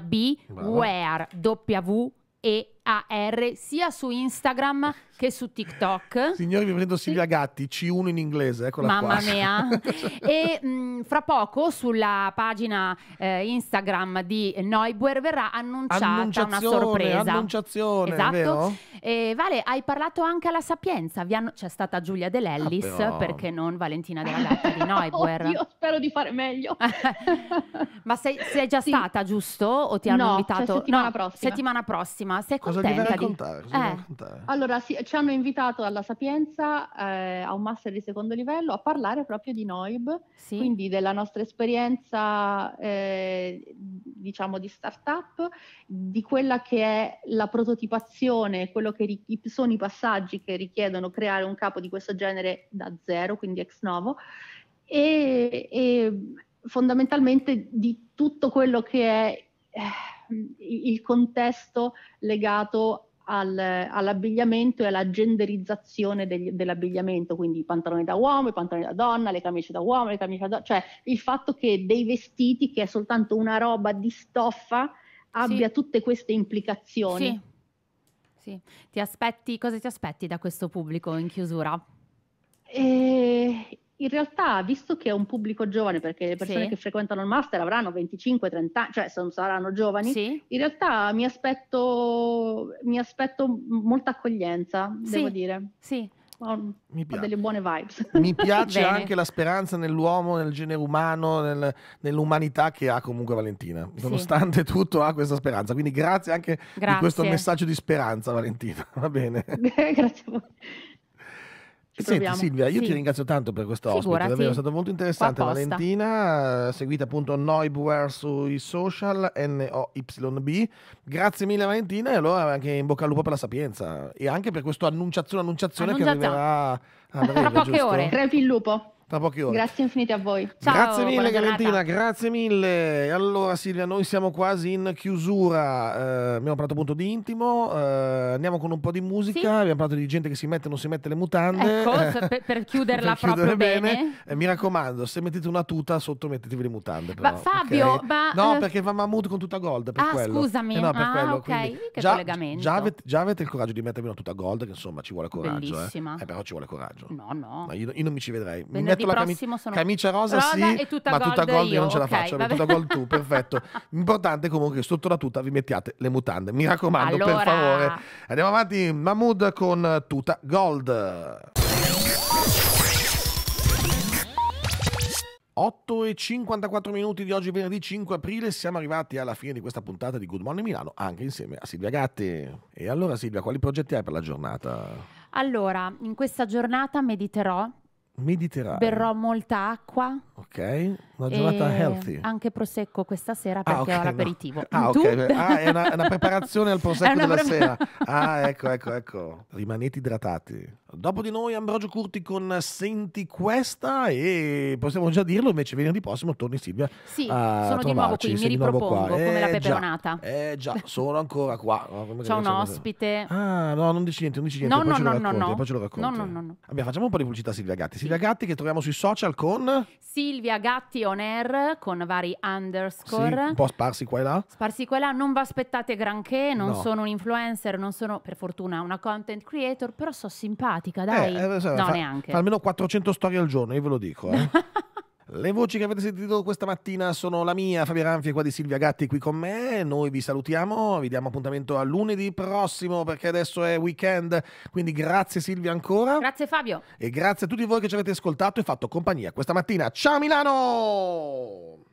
B where W E c-A-R, sia su Instagram che su TikTok. Signori, vi prendo Silvia Gatti, C1 in inglese, eccola Mamma qua. mia. e mh, mm, fra poco sulla pagina eh, Instagram di Noibuer verrà annunciata una sorpresa. Annunciazione, esatto. E, vale, hai parlato anche alla Sapienza, hanno... c'è stata Giulia Dell'Ellis, ah, perché non Valentina della Gatta di Noibuer. Io spero di fare meglio. Ma sei, sei già sì. stata, giusto? O ti hanno no, invitato? Cioè settimana no, prossima. settimana prossima. Sei con cosa devi raccontare? Di... Eh. raccontare? Allora, sì, ci hanno invitato alla Sapienza eh, a un master di secondo livello a parlare proprio di Noib, sì. quindi della nostra esperienza, eh, diciamo, di startup, di quella che è la prototipazione, quello che ri- sono i passaggi che richiedono creare un capo di questo genere da zero, quindi ex novo, e, e fondamentalmente di tutto quello che è eh, il contesto legato al, all'abbigliamento e alla genderizzazione degli, dell'abbigliamento, quindi i pantaloni da uomo, i pantaloni da donna, le camicie da uomo, le camicie da donna, cioè il fatto che dei vestiti, che è soltanto una roba di stoffa, abbia sì. tutte queste implicazioni. Sì. Sì. Ti aspetti, cosa ti aspetti da questo pubblico in chiusura? Eh, in realtà, visto che è un pubblico giovane, perché le persone sì. che frequentano il master avranno 25-30 anni, cioè sono, saranno giovani, sì. in realtà mi aspetto, mi aspetto molta accoglienza, sì. devo dire. Sì. Ho, mi piace. ho delle buone vibes. Mi piace anche la speranza nell'uomo, nel genere umano, nel, nell'umanità che ha comunque Valentina. Nonostante tutto ha questa speranza. Quindi grazie anche grazie. di questo messaggio di speranza, Valentina. Va bene. grazie a voi. Senti Silvia, io sì. ti ringrazio tanto per questo ospite, davvero è stato molto interessante. Valentina, seguite appunto Noibware sui social, N-O-Y-B. Grazie mille Valentina e allora anche in bocca al lupo per la sapienza e anche per questa annunciazione, annunciazione che arriverà a breve, Tra poche giusto? ore, crepi il lupo tra poche ore. Grazie infinite a voi. Ciao, grazie mille Valentina, grazie mille. Allora Silvia, noi siamo quasi in chiusura, eh, abbiamo parlato appunto di intimo, eh, andiamo con un po' di musica, sì. abbiamo parlato di gente che si mette e non si mette le mutande. Ecco, per, per, chiuderla per proprio bene. bene. Eh, mi raccomando, se mettete una tuta sotto mettetevi le mutande. Però, ma Fabio, okay? ma... No, eh, perché va Mahmood con tutta gold per ah, quello. scusami. Eh, no, per ah, quello. ok, Quindi, che già, collegamento. Già avete, già avete, il coraggio di mettervi una tuta gold, che insomma ci vuole coraggio. Bellissima. però ci vuole coraggio. No, no. no io, io, non mi ci vedrei. Mi metto la cami- sono... camicia rosa, rosa sì, tutta ma tutta gold io, non ce la okay, faccio, tutta gold tu, perfetto. Importante comunque che sotto la tuta vi mettiate le mutande. Mi raccomando, allora... per favore. Andiamo avanti, Mahmood con tuta gold. 8 e 54 minuti di oggi, venerdì 5 aprile, siamo arrivati alla fine di questa puntata di Good Morning Milano, anche insieme a Silvia Gatti. E allora Silvia, quali progetti hai per la giornata? Allora, in questa giornata mediterò Mediterraneo. Berrò molta acqua. Ok. Una giornata e ehm, healthy. Anche prosecco questa sera ah, perché ah, okay, ho l'aperitivo. No. Ah, ok. ah, è una, una, preparazione al prosecco della pre- sera. Ah, ecco, ecco, ecco. Rimanete idratati. Dopo di noi Ambrogio Curti con Senti questa e possiamo già dirlo invece venerdì prossimo torni Silvia. Sì, sono trovarci. di nuovo qui, mi ripropongo come eh, la peperonata. Già, eh già, sono ancora qua. C'è un ospite. Ah, no, non dici niente, non dici niente. No, poi no, no, racconti, no, poi ce lo racconti. No, no, no. no. Vabbè, facciamo un po' di pubblicità Silvia Gatti. Silvia Gatti che troviamo sui social con... Silvia Gatti on air con vari underscore. Sì, un po' sparsi qua e là. Sparsi qua e là, non vi aspettate granché, non no. sono un influencer, non sono per fortuna una content creator, però sono simpatica, eh, dai. Eh, eh, no, fa, neanche. Fa almeno 400 storie al giorno, io ve lo dico. Eh. Le voci che avete sentito questa mattina sono la mia, Fabio Ranfi, e qua di Silvia Gatti qui con me. Noi vi salutiamo, vi diamo appuntamento a lunedì prossimo perché adesso è weekend. Quindi grazie Silvia ancora. Grazie Fabio. E grazie a tutti voi che ci avete ascoltato e fatto compagnia questa mattina. Ciao Milano!